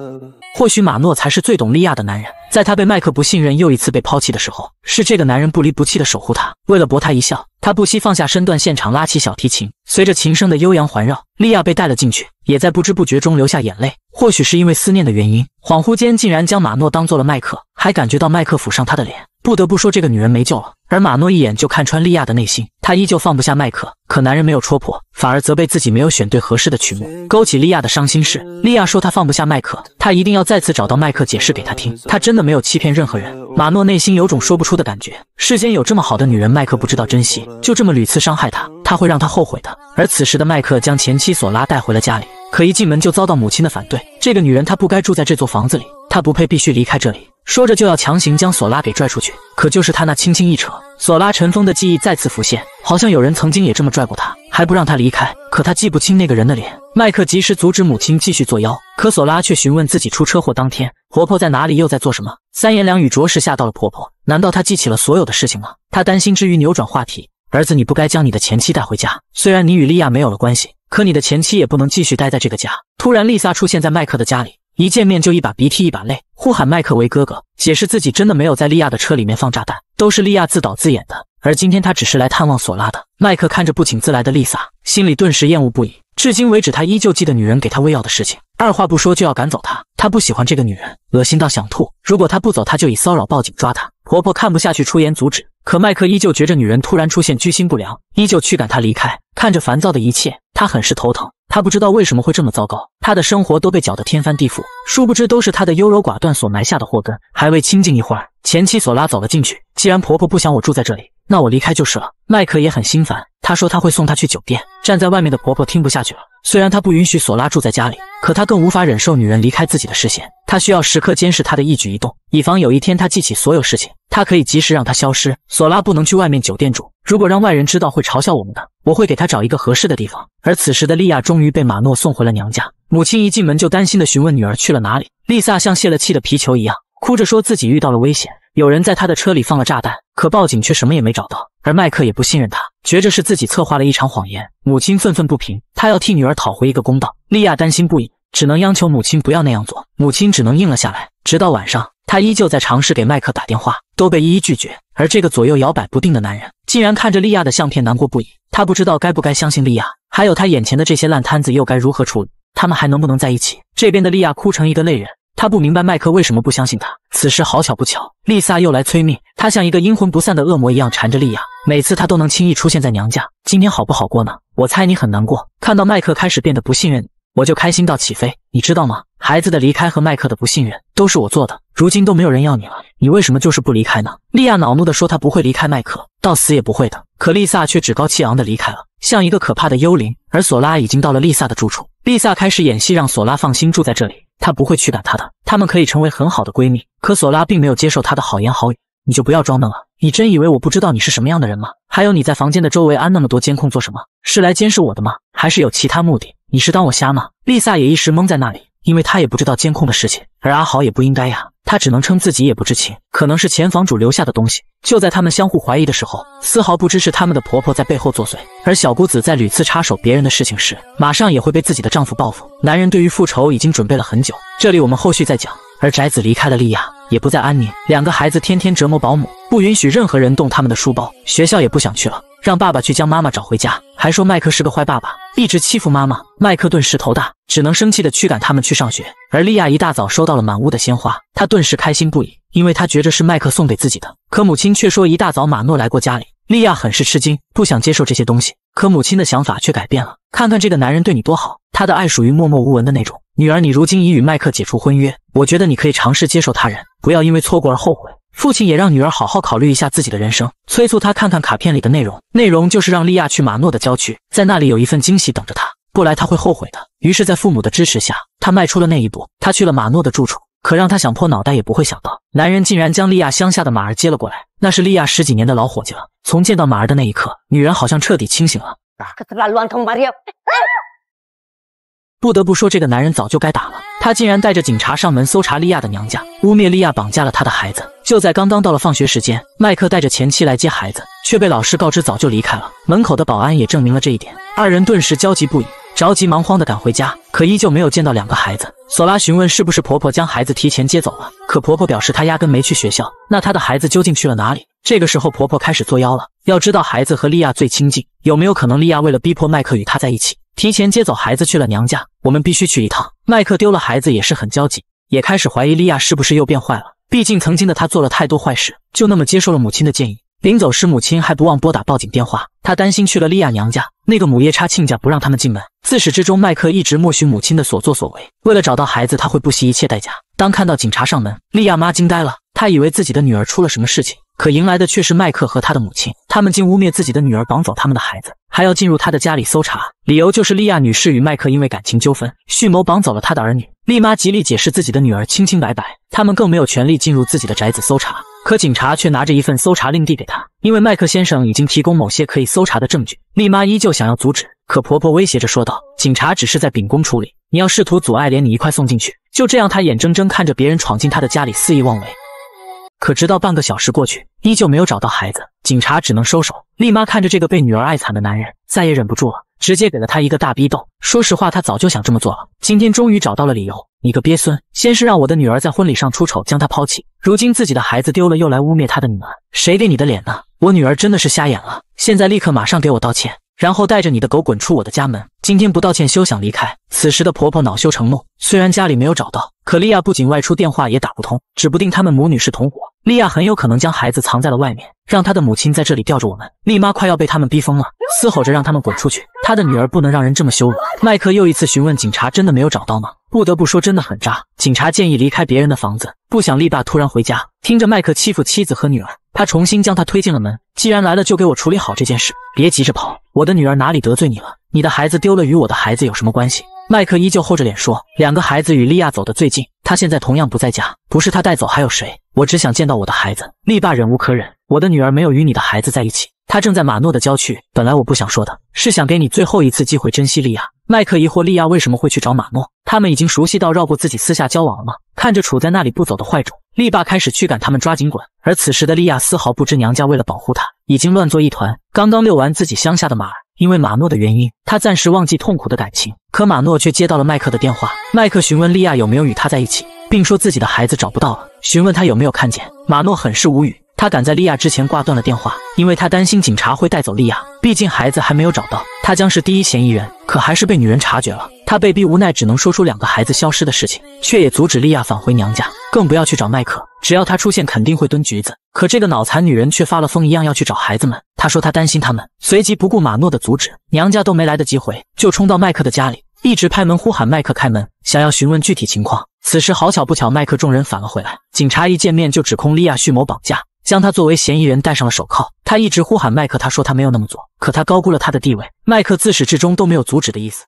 或许马诺才是最懂莉亚的男人。在他被麦克不信任，又一次被抛弃的时候，是这个男人不离不弃的守护他。为了博他一笑，他不惜放下身段，现场拉起小提琴。随着琴声的悠扬环绕，莉亚被带了进去，也在不知不觉中流下眼泪。或许是因为思念的原因，恍惚间竟然将马诺当做了麦克，还感觉到麦克抚上他的脸。不得不说，这个女人没救了。而马诺一眼就看穿莉亚的内心，她依旧放不下麦克。可男人没有戳破，反而责备自己没有选对合适的曲目，勾起莉亚的伤心事。莉亚说她放不下麦克，她一定要再次找到麦克，解释给他听，她真的没有欺骗任何人。马诺内心有种说不出的感觉，世间有这么好的女人，麦克不知道珍惜，就这么屡次伤害她，他会让她后悔的。而此时的麦克将前妻索拉带回了家里，可一进门就遭到母亲的反对。这个女人，她不该住在这座房子里。他不配，必须离开这里。说着就要强行将索拉给拽出去，可就是他那轻轻一扯，索拉尘封的记忆再次浮现，好像有人曾经也这么拽过他，还不让他离开。可他记不清那个人的脸。麦克及时阻止母亲继续作妖，可索拉却询问自己出车祸当天婆婆在哪里，又在做什么。三言两语着实吓到了婆婆。难道她记起了所有的事情吗？她担心之余扭转话题：“儿子，你不该将你的前妻带回家。虽然你与莉亚没有了关系，可你的前妻也不能继续待在这个家。”突然，丽萨出现在麦克的家里。一见面就一把鼻涕一把泪，呼喊麦克为哥哥，解释自己真的没有在利亚的车里面放炸弹，都是利亚自导自演的。而今天他只是来探望索拉的。麦克看着不请自来的丽萨，心里顿时厌恶不已。至今为止，他依旧记得女人给他喂药的事情，二话不说就要赶走她。他不喜欢这个女人，恶心到想吐。如果她不走，他就以骚扰报警抓她。婆婆看不下去，出言阻止，可麦克依旧觉着女人突然出现居心不良，依旧驱赶她离开。看着烦躁的一切，他很是头疼。他不知道为什么会这么糟糕，他的生活都被搅得天翻地覆。殊不知，都是他的优柔寡断所埋下的祸根。还未清静一会儿，前妻索拉走了进去。既然婆婆不想我住在这里，那我离开就是了。麦克也很心烦，他说他会送她去酒店。站在外面的婆婆听不下去了。虽然他不允许索拉住在家里，可他更无法忍受女人离开自己的视线。他需要时刻监视她的一举一动，以防有一天她记起所有事情，他可以及时让她消失。索拉不能去外面酒店住，如果让外人知道会嘲笑我们的。我会给他找一个合适的地方。而此时的莉亚终于被马诺送回了娘家，母亲一进门就担心的询问女儿去了哪里。丽萨像泄了气的皮球一样，哭着说自己遇到了危险。有人在他的车里放了炸弹，可报警却什么也没找到，而麦克也不信任他，觉着是自己策划了一场谎言。母亲愤愤不平，他要替女儿讨回一个公道。莉亚担心不已，只能央求母亲不要那样做，母亲只能应了下来。直到晚上，他依旧在尝试给麦克打电话，都被一一拒绝。而这个左右摇摆不定的男人，竟然看着莉亚的相片难过不已。他不知道该不该相信莉亚，还有他眼前的这些烂摊子又该如何处理？他们还能不能在一起？这边的莉亚哭成一个泪人。他不明白麦克为什么不相信他。此时好巧不巧，丽萨又来催命。她像一个阴魂不散的恶魔一样缠着莉亚，每次她都能轻易出现在娘家。今天好不好过呢？我猜你很难过。看到麦克开始变得不信任，我就开心到起飞。你知道吗？孩子的离开和麦克的不信任都是我做的。如今都没有人要你了，你为什么就是不离开呢？莉亚恼怒地说：“她不会离开麦克，到死也不会的。”可丽萨却趾高气昂地离开了，像一个可怕的幽灵。而索拉已经到了丽萨的住处，丽萨开始演戏，让索拉放心住在这里。她不会驱赶她的，她们可以成为很好的闺蜜。可索拉并没有接受她的好言好语，你就不要装嫩了。你真以为我不知道你是什么样的人吗？还有你在房间的周围安那么多监控做什么？是来监视我的吗？还是有其他目的？你是当我瞎吗？丽萨也一时懵在那里。因为他也不知道监控的事情，而阿豪也不应该呀，他只能称自己也不知情，可能是前房主留下的东西。就在他们相互怀疑的时候，丝毫不知是他们的婆婆在背后作祟。而小姑子在屡次插手别人的事情时，马上也会被自己的丈夫报复。男人对于复仇已经准备了很久，这里我们后续再讲。而宅子离开了莉亚，也不再安宁，两个孩子天天折磨保姆，不允许任何人动他们的书包，学校也不想去了，让爸爸去将妈妈找回家。还说麦克是个坏爸爸，一直欺负妈妈。麦克顿时头大，只能生气的驱赶他们去上学。而莉亚一大早收到了满屋的鲜花，她顿时开心不已，因为她觉着是麦克送给自己的。可母亲却说一大早马诺来过家里，莉亚很是吃惊，不想接受这些东西。可母亲的想法却改变了。看看这个男人对你多好，他的爱属于默默无闻的那种。女儿，你如今已与麦克解除婚约，我觉得你可以尝试接受他人，不要因为错过而后悔。父亲也让女儿好好考虑一下自己的人生，催促她看看卡片里的内容。内容就是让利亚去马诺的郊区，在那里有一份惊喜等着她，不来她会后悔的。于是，在父母的支持下，她迈出了那一步。她去了马诺的住处，可让她想破脑袋也不会想到，男人竟然将利亚乡下的马儿接了过来。那是利亚十几年的老伙计了。从见到马儿的那一刻，女人好像彻底清醒了。不得不说，这个男人早就该打了。他竟然带着警察上门搜查利亚的娘家，污蔑利亚绑架了他的孩子。就在刚刚到了放学时间，麦克带着前妻来接孩子，却被老师告知早就离开了。门口的保安也证明了这一点，二人顿时焦急不已，着急忙慌的赶回家，可依旧没有见到两个孩子。索拉询问是不是婆婆将孩子提前接走了，可婆婆表示她压根没去学校。那她的孩子究竟去了哪里？这个时候婆婆开始作妖了。要知道孩子和莉亚最亲近，有没有可能莉亚为了逼迫麦克与她在一起，提前接走孩子去了娘家？我们必须去一趟。麦克丢了孩子也是很焦急，也开始怀疑莉亚是不是又变坏了。毕竟曾经的他做了太多坏事，就那么接受了母亲的建议。临走时，母亲还不忘拨打报警电话。他担心去了莉亚娘家那个母夜叉亲家不让他们进门。自始至终，麦克一直默许母亲的所作所为。为了找到孩子，他会不惜一切代价。当看到警察上门，莉亚妈惊呆了，她以为自己的女儿出了什么事情，可迎来的却是麦克和他的母亲，他们竟污蔑自己的女儿绑走他们的孩子。还要进入她的家里搜查，理由就是莉亚女士与麦克因为感情纠纷，蓄谋绑走了她的儿女。丽妈极力解释自己的女儿清清白白，他们更没有权利进入自己的宅子搜查。可警察却拿着一份搜查令递给她，因为麦克先生已经提供某些可以搜查的证据。丽妈依旧想要阻止，可婆婆威胁着说道：“警察只是在秉公处理，你要试图阻碍，连你一块送进去。”就这样，她眼睁睁看着别人闯进她的家里肆意妄为。可直到半个小时过去，依旧没有找到孩子，警察只能收手。丽妈看着这个被女儿爱惨的男人，再也忍不住了，直接给了他一个大逼斗。说实话，她早就想这么做了，今天终于找到了理由。你个鳖孙，先是让我的女儿在婚礼上出丑，将她抛弃，如今自己的孩子丢了，又来污蔑她的女儿，谁给你的脸呢？我女儿真的是瞎眼了，现在立刻马上给我道歉，然后带着你的狗滚出我的家门，今天不道歉休想离开。此时的婆婆恼羞成怒，虽然家里没有找到。可莉亚不仅外出，电话也打不通，指不定他们母女是同伙。莉亚很有可能将孩子藏在了外面，让她的母亲在这里吊着我们。丽妈快要被他们逼疯了，嘶吼着让他们滚出去。她的女儿不能让人这么羞辱。麦克又一次询问警察：“真的没有找到吗？”不得不说，真的很渣。警察建议离开别人的房子，不想丽爸突然回家，听着麦克欺负妻子和女儿，他重新将他推进了门。既然来了，就给我处理好这件事，别急着跑。我的女儿哪里得罪你了？你的孩子丢了，与我的孩子有什么关系？麦克依旧厚着脸说：“两个孩子与莉亚走得最近，他现在同样不在家，不是他带走还有谁？我只想见到我的孩子。”莉爸忍无可忍：“我的女儿没有与你的孩子在一起，她正在马诺的郊区。本来我不想说的，是想给你最后一次机会，珍惜莉亚。”麦克疑惑：“莉亚为什么会去找马诺？他们已经熟悉到绕过自己私下交往了吗？”看着杵在那里不走的坏种，莉爸开始驱赶他们：“抓紧滚！”而此时的莉亚丝毫不知，娘家为了保护她，已经乱作一团。刚刚遛完自己乡下的马。儿，因为马诺的原因，他暂时忘记痛苦的感情。可马诺却接到了麦克的电话，麦克询问莉亚有没有与他在一起，并说自己的孩子找不到了，询问他有没有看见。马诺很是无语，他赶在莉亚之前挂断了电话，因为他担心警察会带走莉亚，毕竟孩子还没有找到，他将是第一嫌疑人。可还是被女人察觉了。他被逼无奈，只能说出两个孩子消失的事情，却也阻止莉亚返回娘家，更不要去找麦克。只要他出现，肯定会蹲局子。可这个脑残女人却发了疯一样要去找孩子们。她说她担心他们，随即不顾马诺的阻止，娘家都没来得及回，就冲到麦克的家里，一直拍门呼喊麦克开门，想要询问具体情况。此时好巧不巧，麦克众人返了回来，警察一见面就指控莉亚蓄谋绑架，将他作为嫌疑人戴上了手铐。他一直呼喊麦克，他说他没有那么做，可他高估了他的地位。麦克自始至终都没有阻止的意思。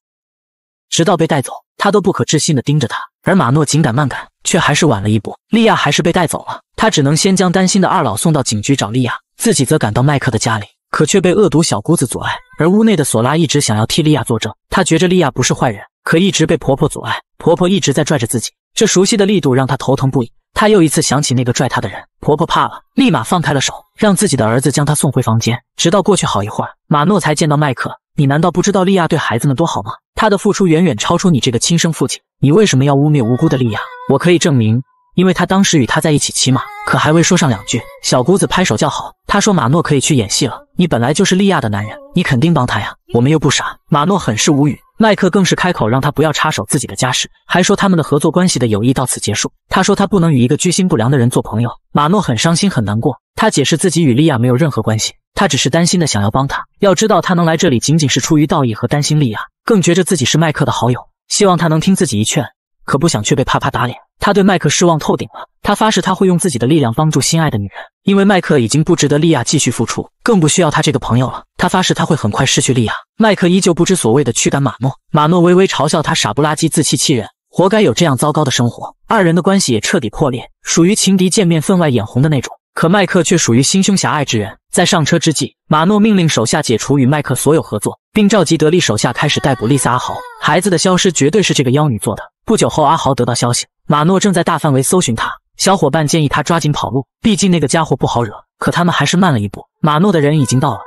直到被带走，他都不可置信的盯着他。而马诺紧赶慢赶，却还是晚了一步，莉亚还是被带走了。他只能先将担心的二老送到警局找莉亚，自己则赶到麦克的家里，可却被恶毒小姑子阻碍。而屋内的索拉一直想要替莉亚作证，她觉着莉亚不是坏人，可一直被婆婆阻碍，婆婆一直在拽着自己，这熟悉的力度让她头疼不已。她又一次想起那个拽她的人，婆婆怕了，立马放开了手，让自己的儿子将她送回房间。直到过去好一会儿，马诺才见到麦克。你难道不知道莉亚对孩子们多好吗？他的付出远远超出你这个亲生父亲，你为什么要污蔑无辜的利亚？我可以证明，因为他当时与他在一起骑马，可还未说上两句，小姑子拍手叫好。他说马诺可以去演戏了。你本来就是利亚的男人，你肯定帮他呀。我们又不傻。马诺很是无语，麦克更是开口让他不要插手自己的家事，还说他们的合作关系的友谊到此结束。他说他不能与一个居心不良的人做朋友。马诺很伤心很难过，他解释自己与利亚没有任何关系，他只是担心的想要帮他。要知道他能来这里仅仅是出于道义和担心利亚。更觉着自己是麦克的好友，希望他能听自己一劝，可不想却被啪啪打脸。他对麦克失望透顶了，他发誓他会用自己的力量帮助心爱的女人，因为麦克已经不值得利亚继续付出，更不需要他这个朋友了。他发誓他会很快失去利亚。麦克依旧不知所谓的驱赶马诺，马诺微微嘲笑他傻不拉几、自欺欺人，活该有这样糟糕的生活。二人的关系也彻底破裂，属于情敌见面分外眼红的那种。可麦克却属于心胸狭隘之人，在上车之际，马诺命令手下解除与麦克所有合作，并召集得力手下开始逮捕丽萨阿豪。孩子的消失绝对是这个妖女做的。不久后，阿豪得到消息，马诺正在大范围搜寻他。小伙伴建议他抓紧跑路，毕竟那个家伙不好惹。可他们还是慢了一步，马诺的人已经到了。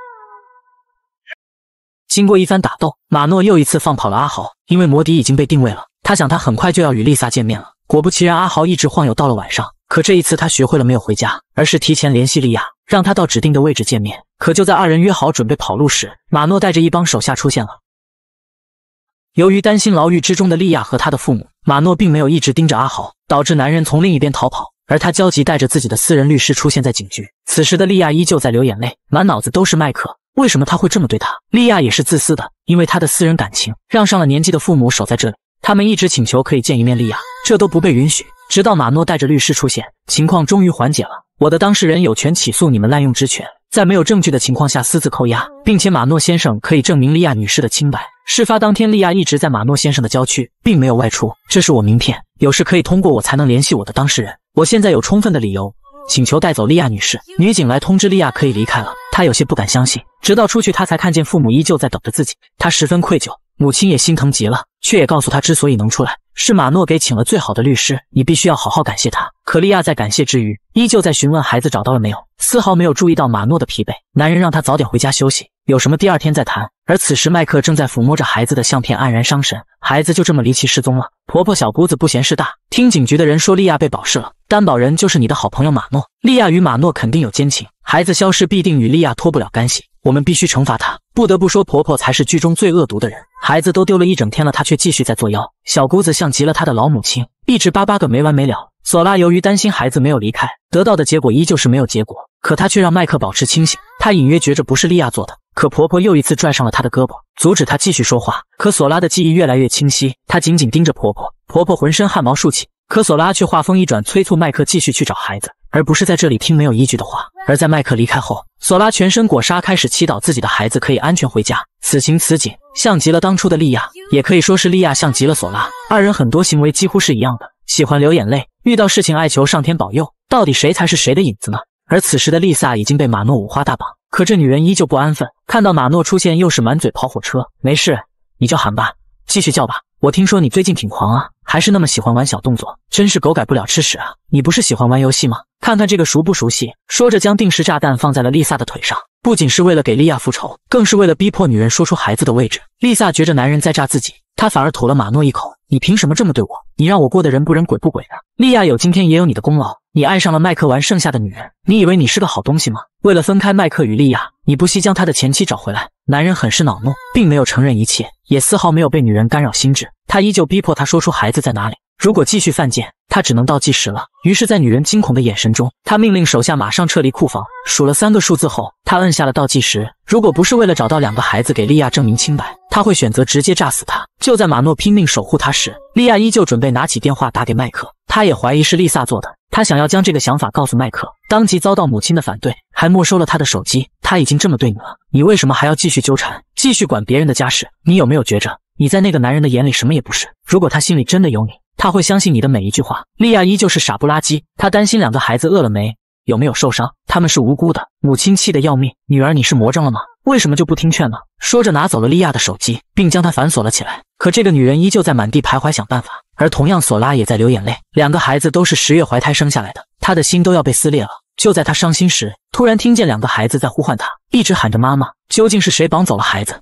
经过一番打斗，马诺又一次放跑了阿豪，因为魔笛已经被定位了。他想，他很快就要与丽萨见面了。果不其然，阿豪一直晃悠到了晚上。可这一次，他学会了没有回家，而是提前联系利亚，让他到指定的位置见面。可就在二人约好准备跑路时，马诺带着一帮手下出现了。由于担心牢狱之中的利亚和他的父母，马诺并没有一直盯着阿豪，导致男人从另一边逃跑。而他焦急带着自己的私人律师出现在警局。此时的利亚依旧在流眼泪，满脑子都是麦克。为什么他会这么对他？利亚也是自私的，因为他的私人感情，让上了年纪的父母守在这里。他们一直请求可以见一面利亚，这都不被允许。直到马诺带着律师出现，情况终于缓解了。我的当事人有权起诉你们滥用职权，在没有证据的情况下私自扣押，并且马诺先生可以证明利亚女士的清白。事发当天，利亚一直在马诺先生的郊区，并没有外出。这是我名片，有事可以通过我才能联系我的当事人。我现在有充分的理由请求带走利亚女士。女警来通知利亚可以离开了。她有些不敢相信，直到出去，她才看见父母依旧在等着自己。她十分愧疚，母亲也心疼极了。却也告诉他，之所以能出来，是马诺给请了最好的律师，你必须要好好感谢他。可莉亚在感谢之余，依旧在询问孩子找到了没有，丝毫没有注意到马诺的疲惫。男人让他早点回家休息，有什么第二天再谈。而此时，麦克正在抚摸着孩子的相片，黯然伤神。孩子就这么离奇失踪了。婆婆、小姑子不嫌事大，听警局的人说，莉亚被保释了。担保人就是你的好朋友马诺，利亚与马诺肯定有奸情，孩子消失必定与利亚脱不了干系，我们必须惩罚他。不得不说，婆婆才是剧中最恶毒的人，孩子都丢了一整天了，她却继续在作妖。小姑子像极了她的老母亲，一直叭叭个没完没了。索拉由于担心孩子没有离开，得到的结果依旧是没有结果，可她却让麦克保持清醒。她隐约觉着不是利亚做的，可婆婆又一次拽上了她的胳膊，阻止她继续说话。可索拉的记忆越来越清晰，她紧紧盯着婆婆，婆婆浑身汗毛竖起。可索拉却话锋一转，催促麦克继续去找孩子，而不是在这里听没有依据的话。而在麦克离开后，索拉全身裹纱，开始祈祷自己的孩子可以安全回家。此情此景，像极了当初的莉亚，也可以说是莉亚像极了索拉。二人很多行为几乎是一样的，喜欢流眼泪，遇到事情爱求上天保佑。到底谁才是谁的影子呢？而此时的丽萨已经被马诺五花大绑，可这女人依旧不安分。看到马诺出现，又是满嘴跑火车。没事，你就喊吧，继续叫吧。我听说你最近挺狂啊。还是那么喜欢玩小动作，真是狗改不了吃屎啊！你不是喜欢玩游戏吗？看看这个熟不熟悉？说着将定时炸弹放在了丽萨的腿上，不仅是为了给莉亚复仇，更是为了逼迫女人说出孩子的位置。丽萨觉着男人在炸自己，她反而吐了马诺一口：“你凭什么这么对我？你让我过的人不人鬼不鬼的！莉亚有今天也有你的功劳，你爱上了麦克玩剩下的女人，你以为你是个好东西吗？为了分开麦克与莉亚，你不惜将他的前妻找回来。男人很是恼怒，并没有承认一切，也丝毫没有被女人干扰心智。他依旧逼迫他说出孩子在哪里。如果继续犯贱，他只能倒计时了。于是，在女人惊恐的眼神中，他命令手下马上撤离库房。数了三个数字后，他摁下了倒计时。如果不是为了找到两个孩子给莉亚证明清白，他会选择直接炸死他。就在马诺拼命守护他时，莉亚依旧准备拿起电话打给麦克。他也怀疑是丽萨做的，他想要将这个想法告诉麦克，当即遭到母亲的反对，还没收了他的手机。他已经这么对你了，你为什么还要继续纠缠，继续管别人的家事？你有没有觉着？你在那个男人的眼里什么也不是。如果他心里真的有你，他会相信你的每一句话。莉亚依旧是傻不拉几，她担心两个孩子饿了没，有没有受伤。他们是无辜的。母亲气得要命，女儿你是魔怔了吗？为什么就不听劝呢？说着拿走了莉亚的手机，并将她反锁了起来。可这个女人依旧在满地徘徊，想办法。而同样，索拉也在流眼泪。两个孩子都是十月怀胎生下来的，她的心都要被撕裂了。就在她伤心时，突然听见两个孩子在呼唤她，一直喊着妈妈。究竟是谁绑走了孩子？